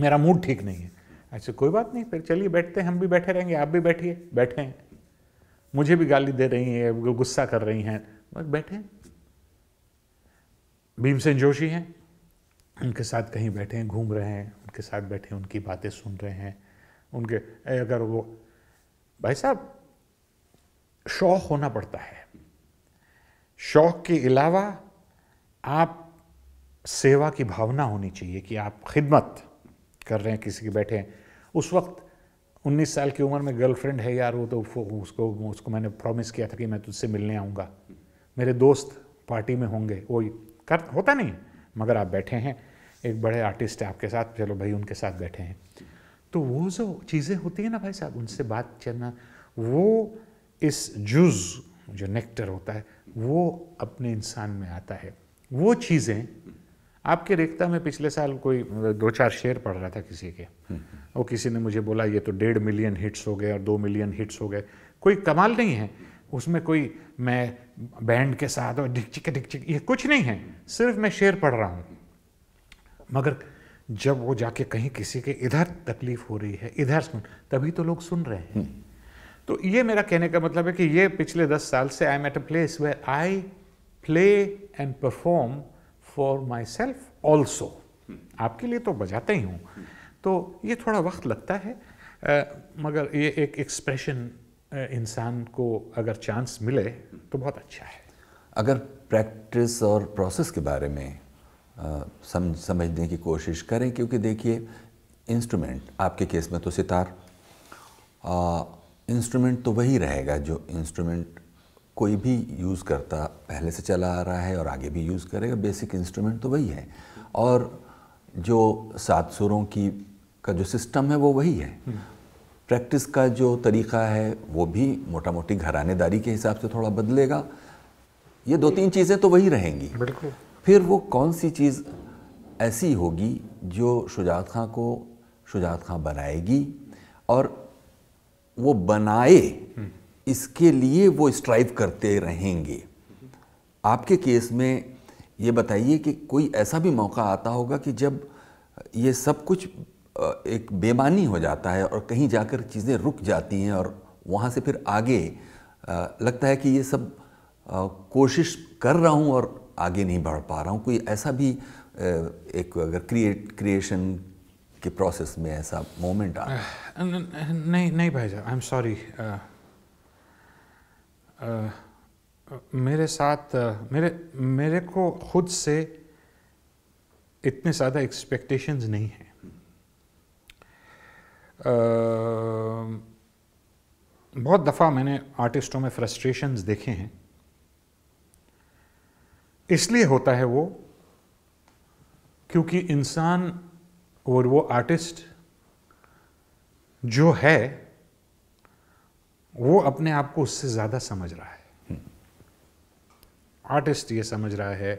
मेरा मूड ठीक नहीं है ऐसे अच्छा, कोई बात नहीं फिर चलिए बैठते हैं हम भी बैठे रहेंगे आप भी बैठिए बैठे हैं मुझे भी गाली दे रही हैं गुस्सा कर रही हैं बस बैठे हैं भीमसेन जोशी हैं उनके साथ कहीं बैठे हैं घूम रहे हैं उनके साथ बैठे हैं उनकी बातें सुन रहे हैं उनके अगर वो भाई साहब शौक होना पड़ता है शौक के अलावा आप सेवा की भावना होनी चाहिए कि आप खिदमत कर रहे हैं किसी के बैठे हैं उस वक्त 19 साल की उम्र में गर्लफ्रेंड है यार वो तो उसको उसको मैंने प्रॉमिस किया था कि मैं तुझसे मिलने आऊँगा मेरे दोस्त पार्टी में होंगे वो कर होता नहीं मगर आप बैठे हैं एक बड़े आर्टिस्ट है आपके साथ चलो भाई उनके साथ बैठे हैं तो वो जो चीज़ें होती हैं ना भाई साहब उनसे बात करना वो इस जूस जो नेक्टर होता है वो अपने इंसान में आता है वो चीज़ें आपके रेखता में पिछले साल कोई दो चार शेर पढ़ रहा था किसी के वो हम्म। किसी ने मुझे बोला ये तो डेढ़ मिलियन हिट्स हो गए और दो मिलियन हिट्स हो गए कोई कमाल नहीं है उसमें कोई मैं बैंड के साथ और ढिकचिक ढिकचिक ये कुछ नहीं है सिर्फ मैं शेर पढ़ रहा हूँ मगर जब वो जाके कहीं किसी के इधर तकलीफ हो रही है इधर सुन तभी तो लोग सुन रहे हैं तो ये मेरा कहने का मतलब है कि ये पिछले दस साल से I am at a place where I play and perform for myself also आपके लिए तो बजाता ही हूँ तो ये थोड़ा वक्त लगता है आ, मगर ये एक एक्सप्रेशन इंसान को अगर चांस मिले तो बहुत अच्छा है अगर प्रैक्टिस और प्रोसेस के बारे में आ, सम, समझने की कोशिश करें क्योंकि देखिए इंस्ट्रूमेंट आपके केस में तो सितार इंस्ट्रूमेंट तो वही रहेगा जो इंस्ट्रूमेंट कोई भी यूज़ करता पहले से चला आ रहा है और आगे भी यूज़ करेगा बेसिक इंस्ट्रूमेंट तो वही है और जो सात सुरों की का जो सिस्टम है वो वही है प्रैक्टिस का जो तरीका है वो भी मोटा मोटी घरानेदारी के हिसाब से थोड़ा बदलेगा ये दो तीन चीज़ें तो वही रहेंगी बिल्कुल फिर वो कौन सी चीज़ ऐसी होगी जो शुजात खां को शुजात खां बनाएगी और वो बनाए इसके लिए वो स्ट्राइव करते रहेंगे आपके केस में ये बताइए कि कोई ऐसा भी मौका आता होगा कि जब ये सब कुछ एक बेमानी हो जाता है और कहीं जाकर चीज़ें रुक जाती हैं और वहाँ से फिर आगे लगता है कि ये सब कोशिश कर रहा हूँ और आगे नहीं बढ़ पा रहा हूँ कोई ऐसा भी एक अगर क्रिएट क्रिएशन के प्रोसेस में ऐसा मोमेंट आ नहीं नहीं भाई जान आई एम सॉरी मेरे साथ uh, मेरे मेरे को खुद से इतने ज़्यादा एक्सपेक्टेशंस नहीं हैं बहुत दफ़ा मैंने आर्टिस्टों में फ्रस्ट्रेशंस देखे हैं इसलिए होता है वो क्योंकि इंसान और वो आर्टिस्ट जो है वो अपने आप को उससे ज़्यादा समझ रहा है आर्टिस्ट ये समझ रहा है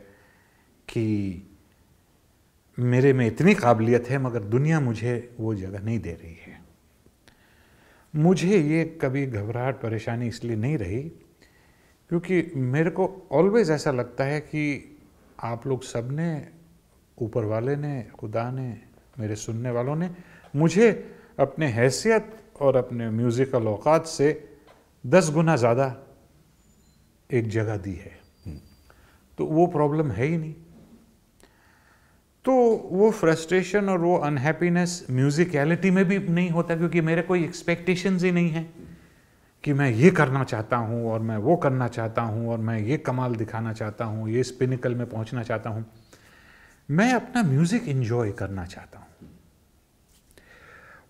कि मेरे में इतनी काबिलियत है मगर दुनिया मुझे वो जगह नहीं दे रही है मुझे ये कभी घबराहट परेशानी इसलिए नहीं रही क्योंकि मेरे को ऑलवेज़ ऐसा लगता है कि आप लोग सब ने ऊपर वाले ने खुदा ने मेरे सुनने वालों ने मुझे अपने हैसियत और अपने म्यूज़िकल अवकात से दस गुना ज़्यादा एक जगह दी है हम्म। तो वो प्रॉब्लम है ही नहीं वो फ्रस्ट्रेशन और वो अनहैप्पीनेस म्यूज़िकलिटी में भी नहीं होता क्योंकि मेरे कोई एक्सपेक्टेशंस ही नहीं है कि मैं ये करना चाहता हूँ और मैं वो करना चाहता हूँ और मैं ये कमाल दिखाना चाहता हूँ ये स्पिनिकल में पहुँचना चाहता हूँ मैं अपना म्यूज़िक इन्जॉय करना चाहता हूँ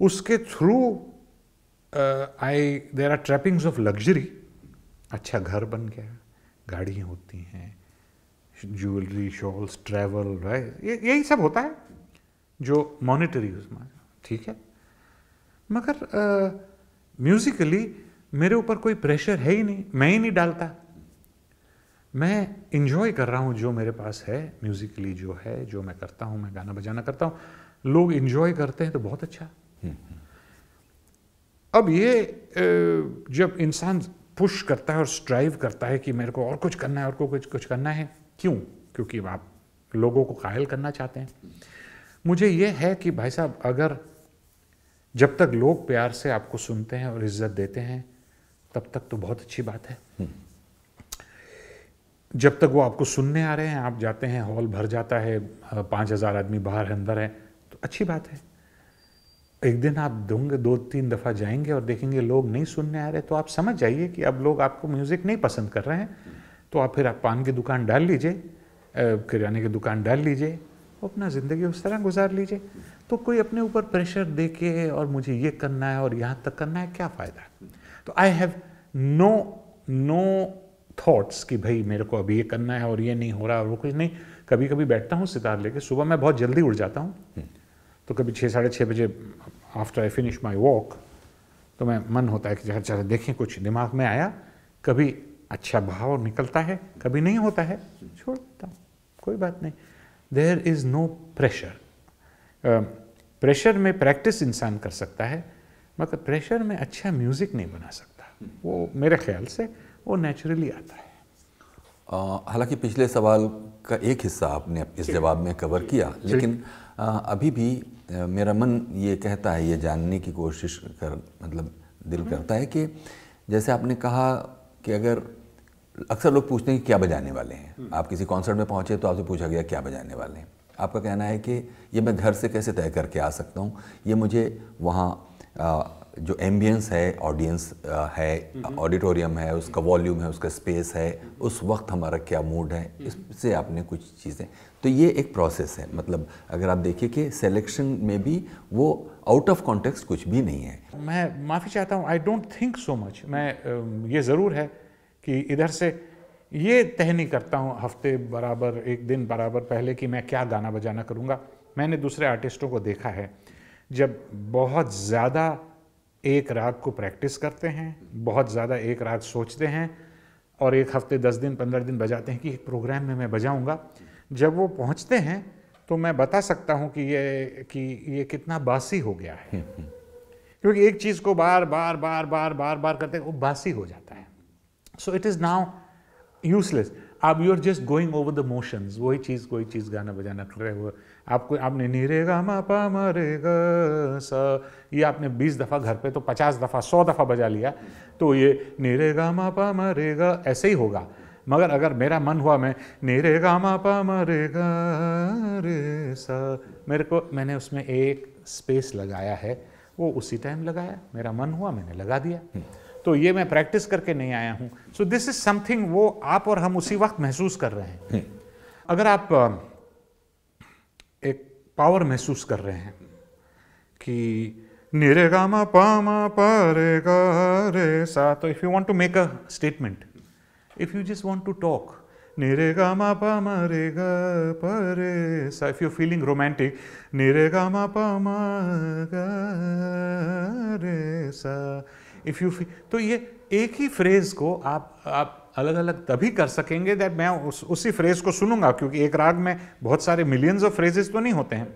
उसके through I there are trappings of luxury अच्छा घर बन गया गाड़ियाँ होती हैं ज्वेलरी शॉल्स ट्रैवल राइट यही सब होता है जो मॉनिटरी उसमें ठीक है मगर म्यूज़िकली मेरे ऊपर कोई प्रेशर है ही नहीं मैं ही नहीं डालता मैं इंजॉय कर रहा हूँ जो मेरे पास है म्यूज़िकली जो है जो मैं करता हूँ मैं गाना बजाना करता हूँ लोग इंजॉय करते हैं तो बहुत अच्छा हम्म, हम्म। अब ये जब इंसान पुश करता है और स्ट्राइव करता है कि मेरे को और कुछ करना है और को कुछ कुछ करना है क्यों क्योंकि आप लोगों को कायल करना चाहते हैं मुझे ये है कि भाई साहब अगर जब तक लोग प्यार से आपको सुनते हैं और इज्जत देते हैं तब तक तो बहुत अच्छी बात है हम्म। जब तक वो आपको सुनने आ रहे हैं आप जाते हैं हॉल भर जाता है पाँच हज़ार आदमी बाहर है अंदर है तो अच्छी बात है एक दिन आप दूंगे दो तीन दफ़ा जाएंगे और देखेंगे लोग नहीं सुनने आ रहे तो आप समझ जाइए कि अब लोग आपको म्यूज़िक नहीं पसंद कर रहे हैं तो आप फिर आप पान की दुकान डाल लीजिए किराने की दुकान डाल लीजिए अपना ज़िंदगी उस तरह गुजार लीजिए तो कोई अपने ऊपर प्रेशर दे के और मुझे ये करना है और यहाँ तक करना है क्या फ़ायदा तो I have no no thoughts कि भाई मेरे को अभी ये करना है और ये नहीं हो रहा और वो कुछ नहीं कभी कभी बैठता हूँ सितार लेके सुबह मैं बहुत जल्दी उठ जाता हूँ हम्म। तो कभी छः साढ़े छः बजे after I finish my walk तो मैं मन होता है कि चल देखें कुछ दिमाग में आया कभी अच्छा भाव निकलता है कभी नहीं होता है छोड़ देता हूँ कोई बात नहीं there is no pressure pressure में प्रैक्टिस इंसान कर सकता है मगर प्रेशर में अच्छा म्यूज़िक नहीं बना सकता वो मेरे ख्याल से वो नेचुरली आता है हालांकि पिछले सवाल का एक हिस्सा आपने इस जवाब में कवर किया लेकिन आ, अभी भी आ, मेरा मन ये कहता है ये जानने की कोशिश कर मतलब दिल हम्म। करता है कि जैसे आपने कहा कि अगर अक्सर लोग पूछते हैं कि क्या बजाने वाले हैं आप किसी कॉन्सर्ट में पहुंचे तो आपसे पूछा गया क्या बजाने वाले हैं आपका कहना है कि ये मैं घर से कैसे तय करके आ सकता हूँ ये मुझे वहाँ जो एम्बियंस है ऑडियंस है ऑडिटोरियम हम्म। है उसका वॉल्यूम है उसका स्पेस है उस वक्त हमारा क्या मूड है हम्म। इससे आपने कुछ चीज़ें तो ये एक प्रोसेस है मतलब अगर आप देखिए कि सेलेक्शन में भी वो आउट ऑफ कॉन्टेक्स्ट कुछ भी नहीं है मैं माफ़ी चाहता हूँ I don't think so much मैं ये ज़रूर है कि इधर से ये तय नहीं करता हूँ हफ्ते बराबर एक दिन बराबर पहले कि मैं क्या गाना बजाना करूँगा मैंने दूसरे आर्टिस्टों को देखा है जब बहुत ज़्यादा एक राग को प्रैक्टिस करते हैं बहुत ज़्यादा एक राग सोचते हैं और एक हफ्ते दस दिन पंद्रह दिन बजाते हैं कि एक प्रोग्राम में मैं बजाऊँगा जब वो पहुँचते हैं तो मैं बता सकता हूँ कि ये कि ये कितना बासी हो गया है हम्म, हम्म। क्योंकि एक चीज़ को बार बार बार बार बार बार करते वो बासी हो जाता है so it is now useless आप you are just going over the motions वही चीज़ कोई चीज़ गाना बजाना कर रहे हो आपको आपने निरेगा मापा मरेगा सा ये आपने 20 दफ़ा घर पे तो 50 दफ़ा 100 दफ़ा बजा लिया तो ये निरेगा मापा मरेगा ऐसे ही होगा मगर अगर मेरा मन हुआ मैं निरे गा पा मरे रे स मेरे को मैंने उसमें एक स्पेस लगाया है वो उसी टाइम लगाया मेरा मन हुआ मैंने लगा दिया हम्म। तो ये मैं प्रैक्टिस करके नहीं आया हूँ सो दिस इज समथिंग वो आप और हम उसी वक्त महसूस कर रहे हैं हम्म। अगर आप एक पावर महसूस कर रहे हैं कि निरे गामा पामा पारे गा रे सा तो if you want to make a statement if you just want to talk निरे गामा पामा रे गा परे सा इफ यू फीलिंग रोमांटिक निरे गामा पामा गा रे सा इफ़ यू तो ये एक ही फ्रेज़ को आप आप अलग अलग तभी कर सकेंगे दैट मैं उस उसी फ्रेज़ को सुनूंगा क्योंकि एक राग में बहुत सारे मिलियंस ऑफ फ्रेजेस तो नहीं होते हैं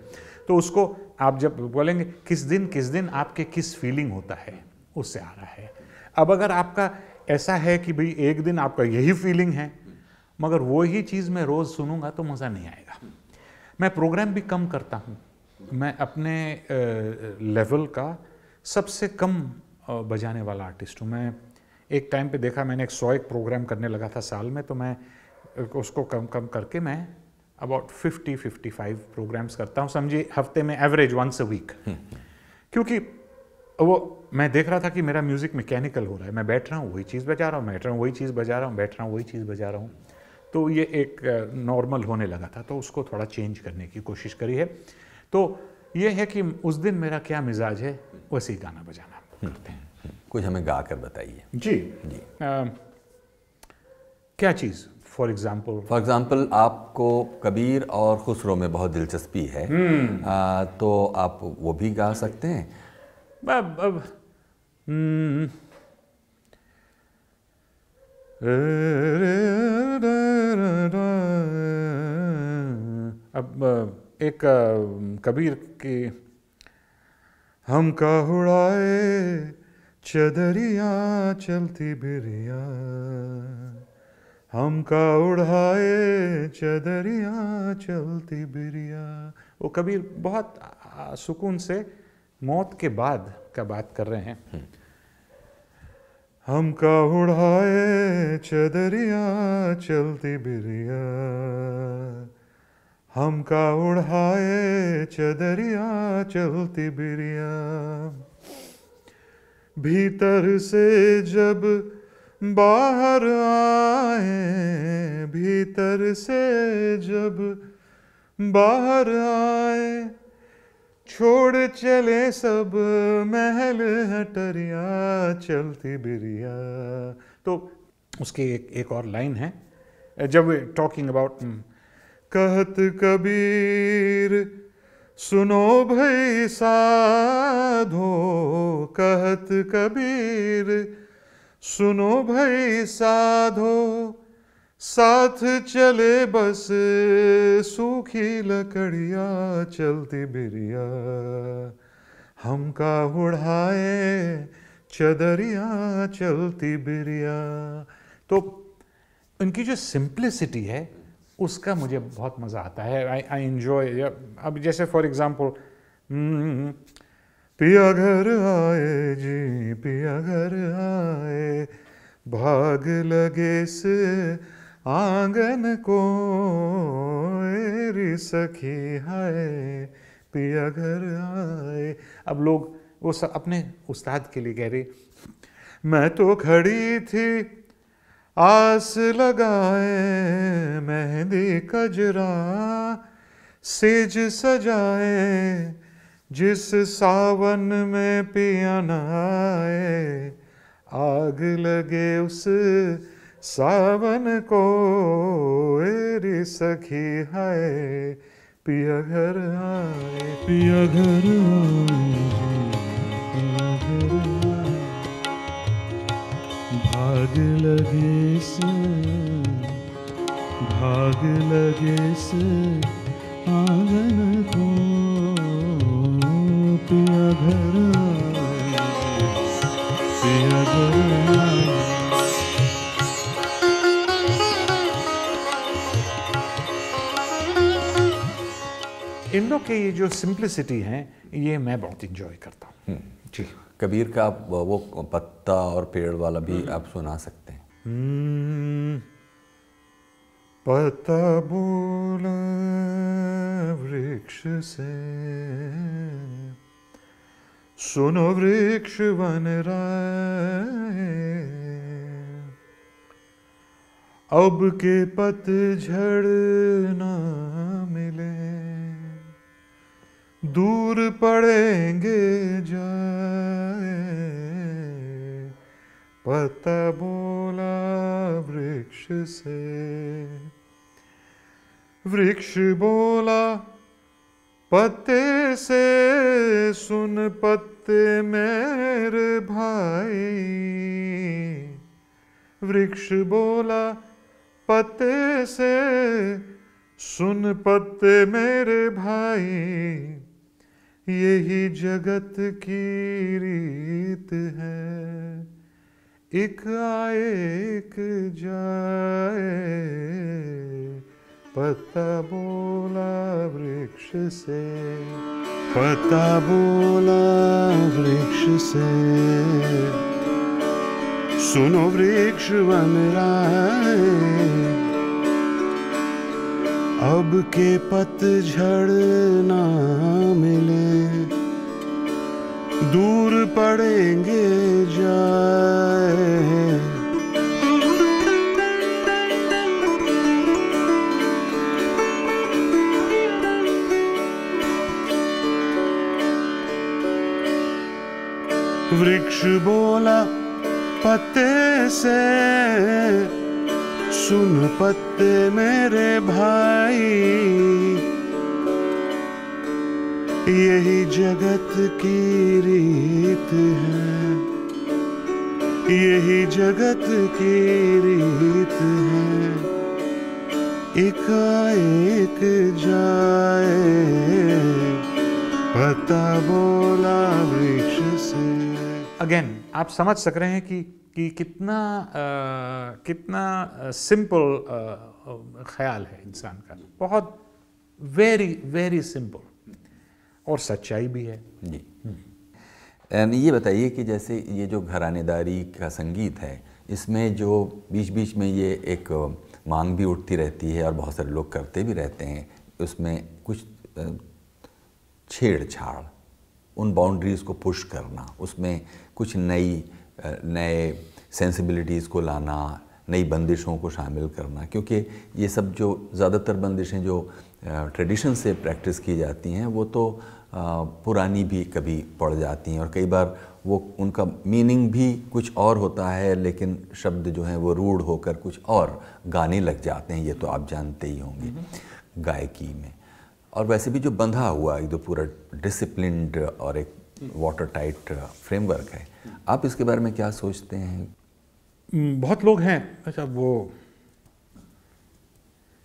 तो उसको आप जब बोलेंगे किस दिन किस दिन आपके किस फीलिंग होता है उससे आ रहा है अब अगर आपका ऐसा है कि भाई एक दिन आपका यही फीलिंग है मगर वो ही चीज़ मैं रोज़ सुनूंगा तो मज़ा नहीं आएगा मैं प्रोग्राम भी कम करता हूँ मैं अपने लेवल का सबसे कम बजाने वाला आर्टिस्ट हूँ मैं एक टाइम पे देखा मैंने एक सौ एक प्रोग्राम करने लगा था साल में तो मैं उसको कम कम करके मैं about fifty fifty five programmes करता हूँ समझिए हफ्ते में एवरेज वंस अ वीक क्योंकि वो मैं देख रहा था कि मेरा म्यूज़िक मैकेनिकल हो रहा है मैं बैठ रहा हूँ वही चीज़ बजा रहा हूँ बैठ रहा हूँ वही चीज़ बजा रहा हूँ बैठ रहा हूँ वही चीज़ बजा रहा हूँ तो ये एक नॉर्मल होने लगा था तो उसको थोड़ा चेंज करने की कोशिश करी है तो ये है कि उस दिन मेरा क्या मिजाज है वैसे ही गाना बजाना करते हैं कुछ हमें गा कर बताइए जी जी आ, क्या चीज़ फॉर एग्ज़ाम्पल फॉर एग्ज़ाम्पल आपको कबीर और खुसरो में बहुत दिलचस्पी है आ, हम्म। तो आप वो भी गा सकते हैं अब अब हम्म। अब एक कबीर की हम का उड़ाए चदरिया चलती बिरिया हम का उड़ाए चदरिया चलती बिरिया वो कबीर बहुत सुकून से मौत के बाद का बात कर रहे हैं हम्म। हम का उड़ाए चदरिया चलती बिरिया हमका उड़ाए चदरिया चलती बिरिया भीतर से जब बाहर आए भीतर से जब बाहर आए छोड़ चले सब महल हटरिया चलती बिरिया तो उसकी एक एक और लाइन है जब टॉकिंग अबाउट कहत कबीर सुनो भई साधो कहत कबीर सुनो भई साधो साथ चले बस सूखी लकड़िया चलती बिरिया हम का उड़ाए चदरिया चलती बिरिया तो उनकी जो सिंप्लिसिटी है उसका मुझे बहुत मज़ा आता है आई आई एंजॉय अब जैसे फॉर एग्ज़ाम्पल हम्म, पिया घर आए जी पिया घर आए भाग लगे से आंगन को रि सखी है पिया घर आए अब लोग वो सब अपने उस्ताद के लिए कह रहे मैं तो खड़ी थी आस लगाए मेहंदी कजरा सेज सजाए जिस सावन में पियन आए आग लगे उस सावन को एरी सखी है पिया घर आए पिया घर आए भाग लगे से भाग लगे से आंगन को पिया घर पिया घर इन लोग के ये जो सिंप्लिसिटी है ये मैं बहुत इंजॉय करता हूँ हम्म, जी कबीर का आप वो पत्ता और पेड़ वाला भी हम्म। आप सुना सकते हैं हम्म। पत्ता बोल वृक्ष से सुनो वृक्ष बन रहे अब के पत झड़ना दूर पड़ेंगे जाए पता बोला वृक्ष से वृक्ष बोला पत्ते से सुन पत्ते मेरे भाई वृक्ष बोला पत्ते से सुन पत्ते मेरे भाई यही जगत की रीत है एक आए एक जाए पता बोला वृक्ष से पता बोला वृक्ष से सुनो वृक्ष वन राय अब के पतझड़ ना मिले दूर पड़ेंगे जाए वृक्ष बोला पत्ते से सुन पत्ते मेरे भाई यही जगत की रीत है यही जगत की रीत है एकाएक जाए पता बोला वृक्ष से अगेन आप समझ सक रहे हैं कि कि कितना आ, कितना सिंपल ख्याल है इंसान का बहुत वेरी वेरी सिंपल और सच्चाई भी है जी ये बताइए कि जैसे ये जो घरानेदारी का संगीत है इसमें जो बीच बीच में ये एक मांग भी उठती रहती है और बहुत सारे लोग करते भी रहते हैं उसमें कुछ छेड़छाड़ उन बाउंड्रीज़ को पुश करना उसमें कुछ नई नए सेंसिबिलिटीज़ को लाना नई बंदिशों को शामिल करना क्योंकि ये सब जो ज़्यादातर बंदिशें जो ट्रेडिशन से प्रैक्टिस की जाती हैं वो तो पुरानी भी कभी पड़ जाती हैं और कई बार वो उनका मीनिंग भी कुछ और होता है लेकिन शब्द जो हैं वो रूढ़ होकर कुछ और गाने लग जाते हैं ये तो आप जानते ही होंगे हम्म। गायकी में और वैसे भी जो बंधा हुआ एक तो पूरा डिसिप्लिनड और एक वाटर टाइट फ्रेमवर्क है आप इसके बारे में क्या सोचते हैं हम्म, बहुत लोग हैं अच्छा वो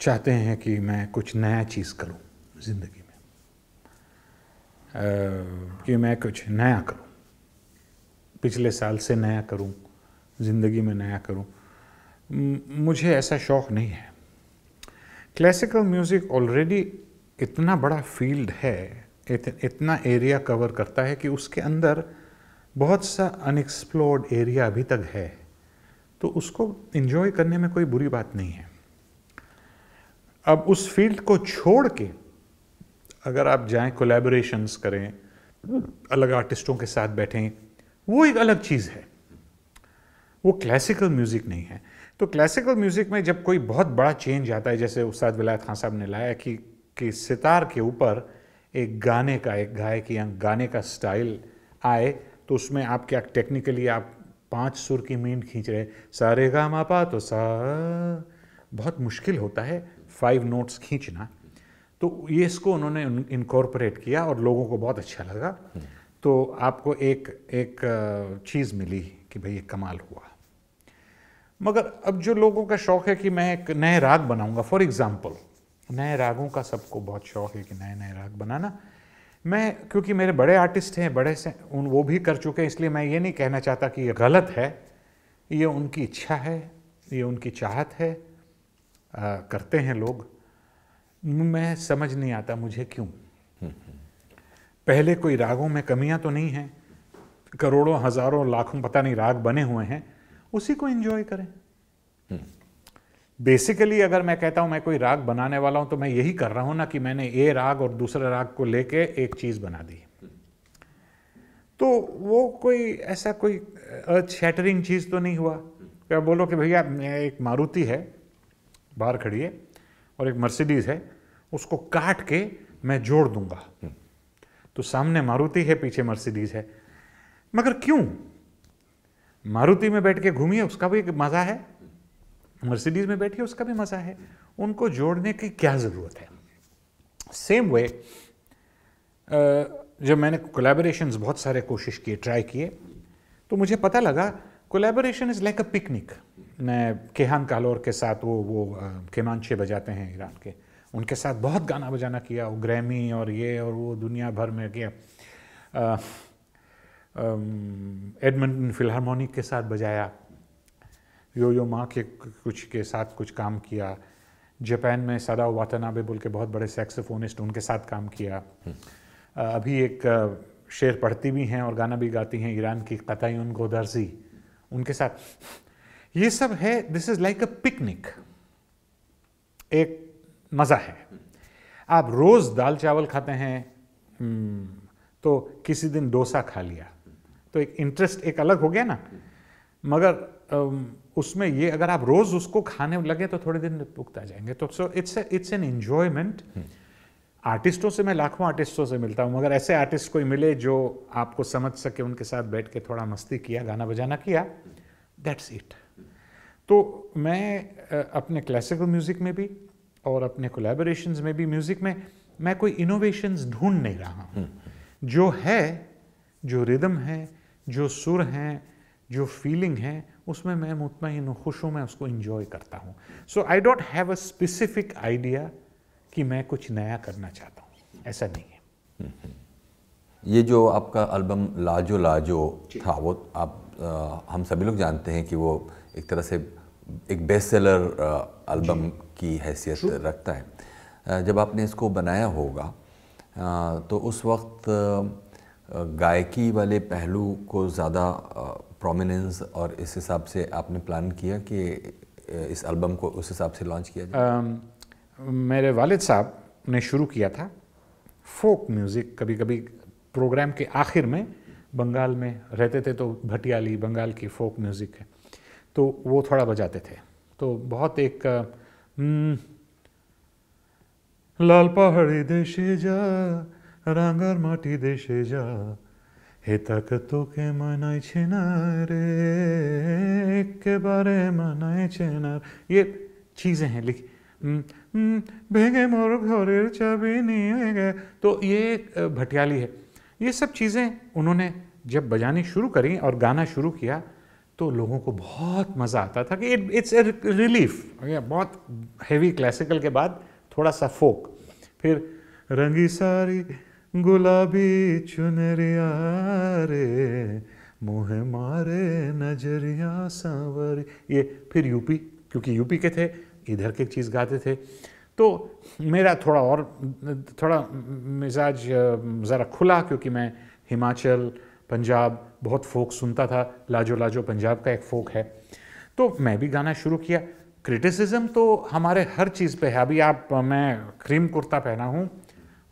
चाहते हैं कि मैं कुछ नया चीज़ करूं ज़िंदगी में आ, कि मैं कुछ नया करूं पिछले साल से नया करूं ज़िंदगी में नया करूं मुझे ऐसा शौक़ नहीं है क्लासिकल म्यूज़िक ऑलरेडी इतना बड़ा फील्ड है इत, इतना एरिया कवर करता है कि उसके अंदर बहुत सा अनएक्सप्लोर्ड एरिया अभी तक है तो उसको इन्जॉय करने में कोई बुरी बात नहीं है अब उस फील्ड को छोड़ के अगर आप जाएं कोलेबोरेशंस करें अलग आर्टिस्टों के साथ बैठें वो एक अलग चीज़ है वो क्लासिकल म्यूज़िक नहीं है तो क्लासिकल म्यूज़िक में जब कोई बहुत बड़ा चेंज आता है जैसे उस्ताद विलायत खान साहब ने लाया कि कि सितार के ऊपर एक गाने का एक गायक या गाने का स्टाइल आए तो उसमें आप क्या टेक्निकली आप पांच सुर की मीन खींच रहे सारे गा मा पा तो सा बहुत मुश्किल होता है फाइव नोट्स खींचना तो ये इसको उन्होंने इनकॉर्पोरेट किया और लोगों को बहुत अच्छा लगा तो आपको एक एक चीज़ मिली कि भाई ये कमाल हुआ मगर अब जो लोगों का शौक़ है कि मैं एक नए राग बनाऊंगा फॉर एग्ज़ाम्पल नए रागों का सबको बहुत शौक है कि नए नए राग बनाना मैं क्योंकि मेरे बड़े आर्टिस्ट हैं बड़े से उन वो भी कर चुके हैं इसलिए मैं ये नहीं कहना चाहता कि ये गलत है ये उनकी इच्छा है ये उनकी चाहत है आ, करते हैं लोग मैं समझ नहीं आता मुझे क्यों पहले कोई रागों में कमियां तो नहीं हैं करोड़ों हज़ारों लाखों पता नहीं राग बने हुए हैं उसी को एंजॉय करें बेसिकली अगर मैं कहता हूं मैं कोई राग बनाने वाला हूं तो मैं यही कर रहा हूं ना कि मैंने ए राग और दूसरे राग को लेके एक चीज़ बना दी तो वो कोई ऐसा कोई अर्थ शैटरिंग चीज़ तो नहीं हुआ क्या बोलो कि भैया एक मारुति है बाहर खड़ी है और एक मर्सिडीज़ है उसको काट के मैं जोड़ दूंगा हम्म। तो सामने मारुति है पीछे मर्सिडीज़ है मगर क्यों मारुति में बैठ के घूमिए उसका भी एक मज़ा है मर्सिडीज में है उसका भी मज़ा है उनको जोड़ने की क्या ज़रूरत है सेम वे जब मैंने कोलेबोरेशन बहुत सारे कोशिश किए ट्राई किए तो मुझे पता लगा collaboration is like a picnic मैं केहान कालोर के साथ वो वो केमांचे बजाते हैं ईरान के उनके साथ बहुत गाना बजाना किया वो ग्रैमी और ये और वो दुनिया भर में किया एडमंटन फिलहारमोनिक के साथ बजाया यो यो माँ के कुछ के साथ कुछ काम किया जापान में सदा वातना बोल के बहुत बड़े सेक्सोफोनिस्ट उनके साथ काम किया हम्म। अभी एक शेर पढ़ती भी हैं और गाना भी गाती हैं ईरान की कतयन गोदर्जी उनके साथ ये सब है this is like a picnic एक मज़ा है आप रोज़ दाल चावल खाते हैं हम्म, तो किसी दिन डोसा खा लिया तो एक इंटरेस्ट एक अलग हो गया ना मगर उसमें ये अगर आप रोज उसको खाने लगे तो थोड़े दिन पुख्ता जाएंगे तो so it's it's an enjoyment आर्टिस्टों से मैं लाखों आर्टिस्टों से मिलता हूँ मगर ऐसे आर्टिस्ट कोई मिले जो आपको समझ सके उनके साथ बैठ के थोड़ा मस्ती किया गाना बजाना किया दैट्स इट तो मैं अपने क्लासिकल म्यूज़िक में भी और अपने कोलेबोरेशन में भी म्यूज़िक में मैं कोई इनोवेशन ढूंढ नहीं रहा हूँ हम्म। जो है जो रिदम है जो सुर हैं जो फीलिंग है उसमें मैं मुतमिन हूँ खुश हूँ मैं उसको इन्जॉय करता हूँ so I don't have a specific idea कि मैं कुछ नया करना चाहता हूँ ऐसा नहीं है ये जो आपका एल्बम लाजो लाजो था वो आप आ, हम सभी लोग जानते हैं कि वो एक तरह से एक बेस्ट सेलर एल्बम की हैसियत रखता है जब आपने इसको बनाया होगा तो उस वक्त गायकी वाले पहलू को ज़्यादा प्रोमिनेंस और इस हिसाब से आपने प्लान किया कि इस एल्बम को उस हिसाब से लॉन्च किया जाए मेरे वालिद साहब ने शुरू किया था फोक म्यूज़िक कभी कभी प्रोग्राम के आखिर में बंगाल में रहते थे तो भटियाली बंगाल की फोक म्यूज़िक है तो वो थोड़ा बजाते थे तो बहुत एक हम्म, लाल पहाड़ी देशे जा रंगर माटी देशे जा तक तो के मनाए चेनर के बारे मनाए चेनर ये चीज़ें हैं लिखी हम्म, हम्म, भेंगे मोर घोरे चाबी नहीं गए तो ये भटियाली है ये सब चीज़ें उन्होंने जब बजानी शुरू करी और गाना शुरू किया तो लोगों को बहुत मज़ा आता था कि इट इट्स ए रिलीफ बहुत हैवी क्लासिकल के बाद थोड़ा सा फोक फिर रंगी सारी गुलाबी चुनरिया रे मुँह मारे नजरिया सांवर ये फिर यूपी क्योंकि यूपी के थे इधर के चीज़ गाते थे तो मेरा थोड़ा और थोड़ा मिजाज ज़रा खुला क्योंकि मैं हिमाचल पंजाब बहुत फोक सुनता था लाजो लाजो पंजाब का एक फोक है तो मैं भी गाना शुरू किया क्रिटिसिज्म तो हमारे हर चीज़ पे है अभी आप मैं क्रीम कुर्ता पहना हूँ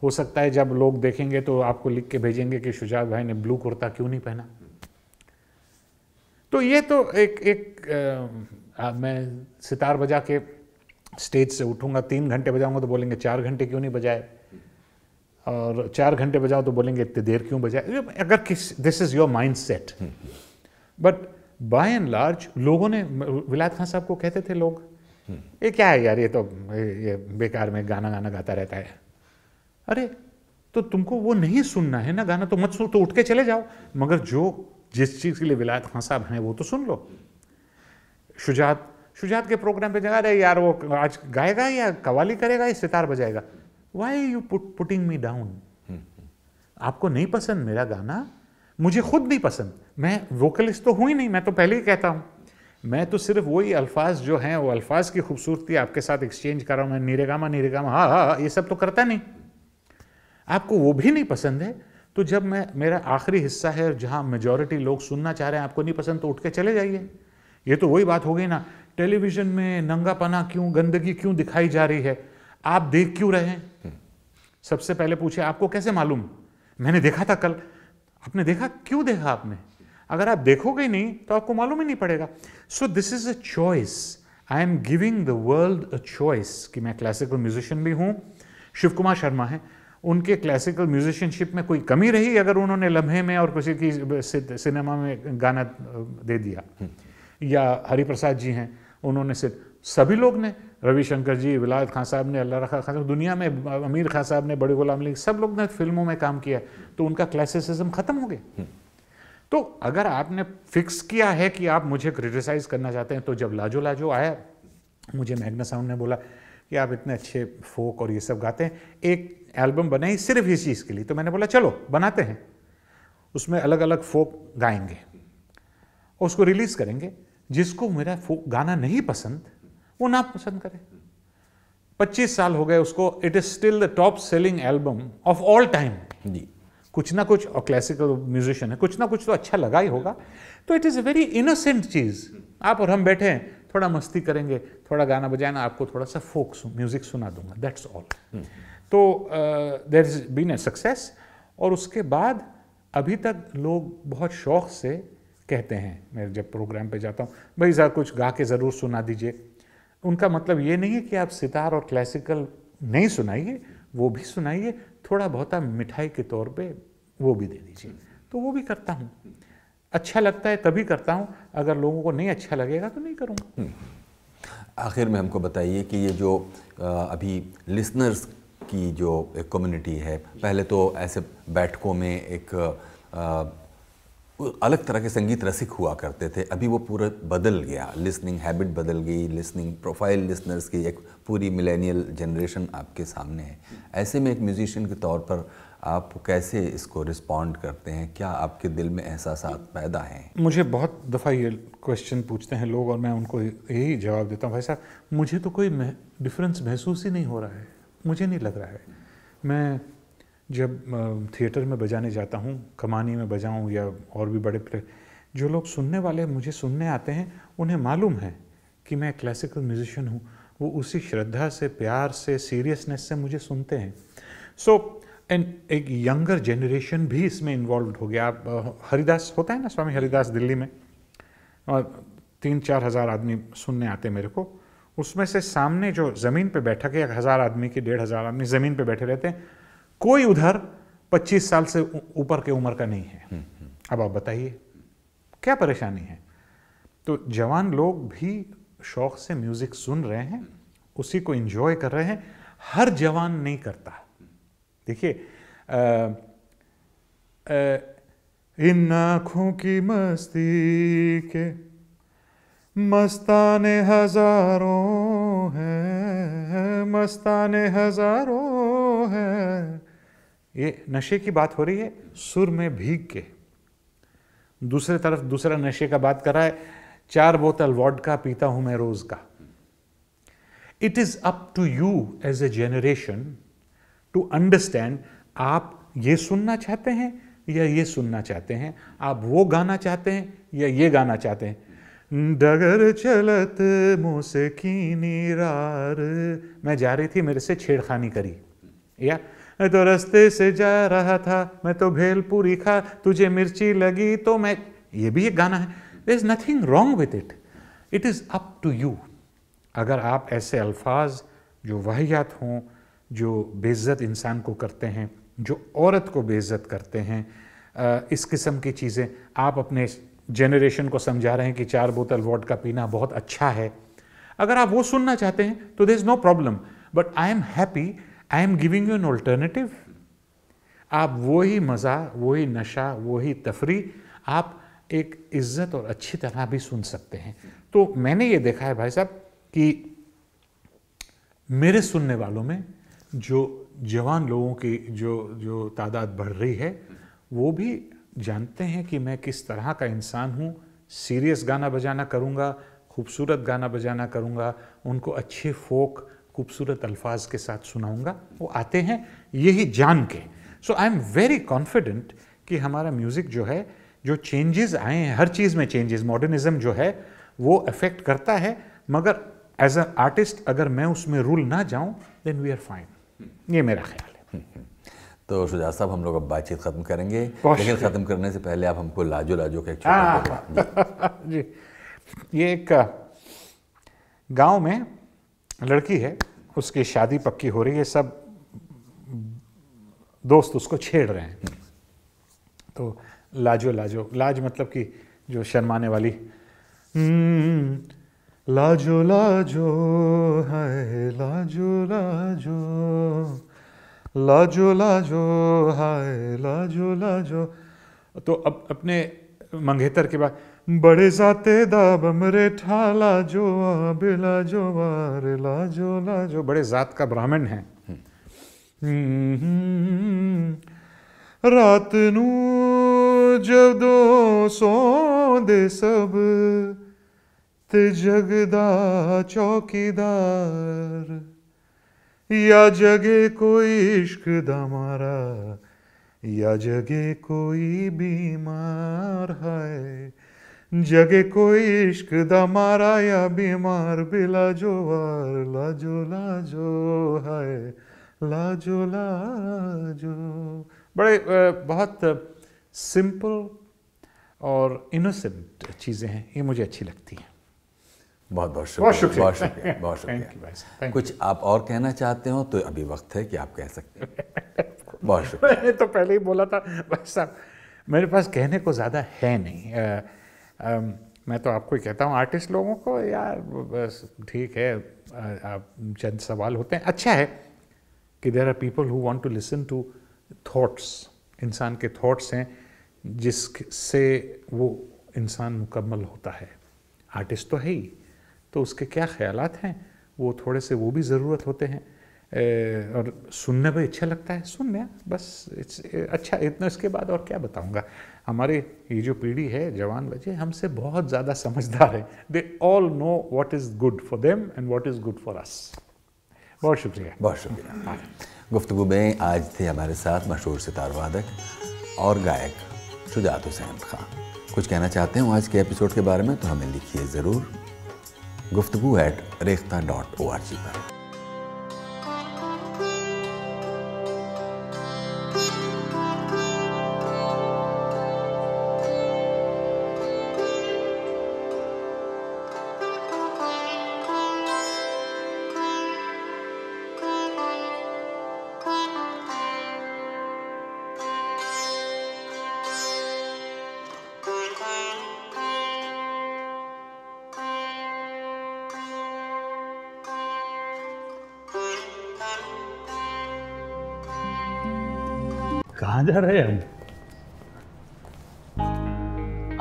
हो सकता है जब लोग देखेंगे तो आपको लिख के भेजेंगे कि शुजात भाई ने ब्लू कुर्ता क्यों नहीं पहना तो ये तो एक एक आ, मैं सितार बजा के स्टेज से उठूंगा तीन घंटे बजाऊंगा तो बोलेंगे चार घंटे क्यों नहीं बजाए और चार घंटे बजाओ तो बोलेंगे इतनी देर क्यों बजाए अगर किस this is your mind set but by and large लोगों ने विलायत खान साहब को कहते थे लोग ये क्या है यार ये तो ये बेकार में गाना गाना गाता रहता है अरे तो तुमको वो नहीं सुनना है ना गाना तो मत सुनो तो उठ के चले जाओ मगर जो जिस चीज़ के लिए विलायत खां साहब हैं वो तो सुन लो शुजात शुजात के प्रोग्राम पे जगा रहे यार वो आज गाएगा या कवाली करेगा या सितार बजाएगा why you put putting me down आपको नहीं पसंद मेरा गाना मुझे खुद नहीं पसंद मैं वोकलिस्ट तो हूं ही नहीं मैं तो पहले ही कहता हूँ मैं तो सिर्फ वही अल्फाज जो हैं वो अल्फाज की खूबसूरती आपके साथ एक्सचेंज कर रहा हूं मैं निरेगामा निरेगामा हाँ, हाँ हाँ ये सब तो करता नहीं आपको वो भी नहीं पसंद है तो जब मैं मेरा आखिरी हिस्सा है जहां मेजोरिटी लोग सुनना चाह रहे हैं आपको नहीं पसंद तो उठ के चले जाइए ये तो वही बात हो गई ना टेलीविजन में नंगापना क्यों गंदगी क्यों दिखाई जा रही है आप देख क्यों रहे हैं हम्म। सबसे पहले पूछे आपको कैसे मालूम मैंने देखा था कल आपने देखा क्यों देखा आपने अगर आप देखोगे नहीं तो आपको मालूम ही नहीं पड़ेगा so this is a choice I am giving the world a choice कि मैं क्लासिकल म्यूजिशियन भी हूं शिव कुमार शर्मा है उनके क्लासिकल म्यूजिशियनशिप में कोई कमी रही अगर उन्होंने लम्हे में और किसी की सिनेमा में गाना दे दिया हम्म। या हरिप्रसाद जी हैं उन्होंने सिर्फ सभी लोग ने रविशंकर जी विलायत खान साहब ने अल्लाह रखा खान साहब दुनिया में अमीर खान साहब ने बड़े गुलाम अली सब लोग ने फिल्मों में काम किया तो उनका क्लासिसिज्म ख़त्म हो गया हम्म। तो अगर आपने फिक्स किया है कि आप मुझे क्रिटिसाइज करना चाहते हैं तो जब लाजो लाजो आया मुझे मैगना साउंड ने बोला कि आप इतने अच्छे फोक और ये सब गाते हैं एक एल्बम बनाई सिर्फ इस चीज़ के लिए तो मैंने बोला चलो बनाते हैं उसमें अलग अलग फोक गाएंगे और उसको रिलीज़ करेंगे जिसको मेरा फोक गाना नहीं पसंद वो ना पसंद करे 25 साल हो गए उसको it is still the top selling album of all time जी कुछ ना कुछ और क्लासिकल म्यूजिशियन है कुछ ना कुछ तो अच्छा लगा ही होगा तो it is a very innocent चीज़ आप और हम बैठे हैं थोड़ा मस्ती करेंगे थोड़ा गाना बजाना आपको थोड़ा सा फोक म्यूजिक सुना दूंगा दैट्स हम्म। ऑल तो there is been a success और उसके बाद अभी तक लोग बहुत शौक़ से कहते हैं मैं जब प्रोग्राम पे जाता हूँ भाई ज़रा कुछ गा के ज़रूर सुना दीजिए उनका मतलब ये नहीं है कि आप सितार और क्लासिकल नहीं सुनाइए वो भी सुनाइए थोड़ा बहुत आप मिठाई के तौर पे वो भी दे दीजिए तो वो भी करता हूँ अच्छा लगता है तभी करता हूँ अगर लोगों को नहीं अच्छा लगेगा तो नहीं करूँगा हम्म। आखिर में हमको बताइए कि ये जो अभी लिसनर्स की जो एक कम्युनिटी है पहले तो ऐसे बैठकों में एक अलग तरह के संगीत रसिक हुआ करते थे अभी वो पूरा बदल गया लिसनिंग हैबिट बदल गई लिसनिंग प्रोफाइल लिसनर्स की एक पूरी मिलेनियल जनरेशन आपके सामने है ऐसे में एक म्यूजिशियन के तौर पर आप कैसे इसको रिस्पॉन्ड करते हैं क्या आपके दिल में एहसास पैदा हैं मुझे बहुत दफ़ा ये क्वेश्चन पूछते हैं लोग और मैं उनको यही जवाब देता हूँ भाई साहब मुझे तो कोई डिफरेंस महसूस ही नहीं हो रहा है मुझे नहीं लग रहा है मैं जब थिएटर में बजाने जाता हूँ कमानी में बजाऊँ या और भी बड़े प्ले जो लोग सुनने वाले मुझे सुनने आते हैं उन्हें मालूम है कि मैं क्लासिकल म्यूजिशियन हूँ वो उसी श्रद्धा से प्यार से सीरियसनेस से मुझे सुनते हैं सो so, एंड एक यंगर जनरेशन भी इसमें इन्वॉल्व हो गया आप हरिदास होता है ना स्वामी हरिदास दिल्ली में और तीन चार हज़ार आदमी सुनने आते मेरे को उसमें से सामने जो ज़मीन पे बैठक है हज़ार आदमी की डेढ़ हज़ार आदमी ज़मीन पे बैठे रहते हैं कोई उधर 25 साल से ऊपर के उम्र का नहीं है हम्म, हम्म। अब आप बताइए क्या परेशानी है तो जवान लोग भी शौक से म्यूज़िक सुन रहे हैं उसी को इंजॉय कर रहे हैं हर जवान नहीं करता देखिए इन आंखों की मस्ती के मस्ताने हजारों है मस्ताने हजारों है ये नशे की बात हो रही है सुर में भीग के दूसरे तरफ दूसरा नशे का बात कर रहा है चार बोतल वॉड का पीता हूं मैं रोज का it is up to you as a generation to understand आप ये सुनना चाहते हैं या ये सुनना चाहते हैं आप वो गाना चाहते हैं या ये गाना चाहते हैं डगर चलत मुसे की निरार मैं जा रही थी मेरे से छेड़खानी करी या मैं तो रास्ते से जा रहा था मैं तो भेल पूरी खा तुझे मिर्ची लगी तो मैं ये भी एक गाना है there is nothing wrong with it it is up to you अगर आप ऐसे अल्फाज जो वाहियात हों जो बेज़त इंसान को करते हैं जो औरत को बेज़त करते हैं इस किस्म की चीज़ें आप अपने जनरेशन को समझा रहे हैं कि चार बोतल वॉट का पीना बहुत अच्छा है अगर आप वो सुनना चाहते हैं तो there is no problem but I am happy I am giving you an alternative आप वही मज़ा वही नशा वही तफरी आप एक इज्जत और अच्छी तरह भी सुन सकते हैं तो मैंने ये देखा है भाई साहब कि मेरे सुनने वालों में जो जवान लोगों की जो जो तादाद बढ़ रही है वो भी जानते हैं कि मैं किस तरह का इंसान हूँ सीरियस गाना बजाना करूँगा खूबसूरत गाना बजाना करूँगा उनको अच्छे फोक खूबसूरत अल्फाज के साथ सुनाऊँगा वो आते हैं यही जान के so I am very confident कि हमारा म्यूज़िक जो है जो चेंजेस आए हैं हर चीज़ में चेंजेस मॉडर्निज्म जो है वो अफेक्ट करता है मगर एज अ आर्टिस्ट अगर मैं उसमें रूल ना जाऊं देन वी आर फाइन ये मेरा ख्याल है हम्म, हम्म। तो शुजा साहब हम लोग अब बातचीत ख़त्म करेंगे लेकिन ख़त्म करने से पहले आप हमको लाजो लाजो का एक छोटा हाँ, हाँ, जी ये एक गांव में लड़की है उसकी शादी पक्की हो रही है सब दोस्त उसको छेड़ रहे हैं हम्म। तो लाजो लाजो लाज मतलब कि जो शर्माने वाली हम्म, लाजो लाजो है लाजो लाजो लाजो लाजो हाय लाजो लाजो तो अब अपने मंगेतर के बाद बड़े जाते दाब मरे ठा लाजो आबे लाजो वारे लाजो लाजो बड़े जात का ब्राह्मण है हम्म। रात नू सो दे सब ते जगदा चौकीदार या जगे कोई इश्क दमारा या जगे कोई बीमार है जगे कोई इश्क दमारा या बीमार भी लाजो वार लाजो लाजो है लाजो लाजो बड़े बहुत सिंपल और इनोसेंट चीज़ें हैं ये मुझे अच्छी लगती हैं बहुत बहुत शुक्रिया बहुत शुक्रिया बहुत शुक्रिया बहुत शुक्रिया कुछ आप और कहना चाहते हो तो अभी वक्त है कि आप कह सकते हैं बहुत शुक्रिया मैंने तो पहले ही बोला था भाई साहब मेरे पास कहने को ज़्यादा है नहीं मैं तो आपको ही कहता हूँ आर्टिस्ट लोगों को यार बस ठीक है आप चंद सवाल होते हैं अच्छा है कि there are people who want to listen to thoughts इंसान के थाट्स हैं जिससे वो इंसान मुकम्मल होता है आर्टिस्ट तो है ही तो उसके क्या ख्याल हैं वो थोड़े से वो भी ज़रूरत होते हैं ए, और सुनने में अच्छा लगता है सुन लिया बस इट्स अच्छा इतना इसके बाद और क्या बताऊंगा हमारे ये जो पीढ़ी है जवान बच्चे हमसे बहुत ज़्यादा समझदार हैं they all know what is good for them and what is good for us बहुत शुक्रिया बहुत शुक्रिया गुफ्तु में आज थे हमारे साथ मशहूर सितार वादक और गायक शुजात हुसैन खान कुछ कहना चाहते हो आज के एपिसोड के बारे में तो हमें लिखिए ज़रूर गुफ्तु at Rekhta dot O R G पर जा रहे हैं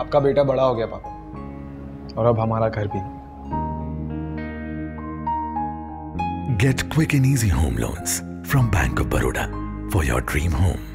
आपका बेटा बड़ा हो गया पापा और अब हमारा घर भी get quick and easy home loans from bank of Baroda for your dream home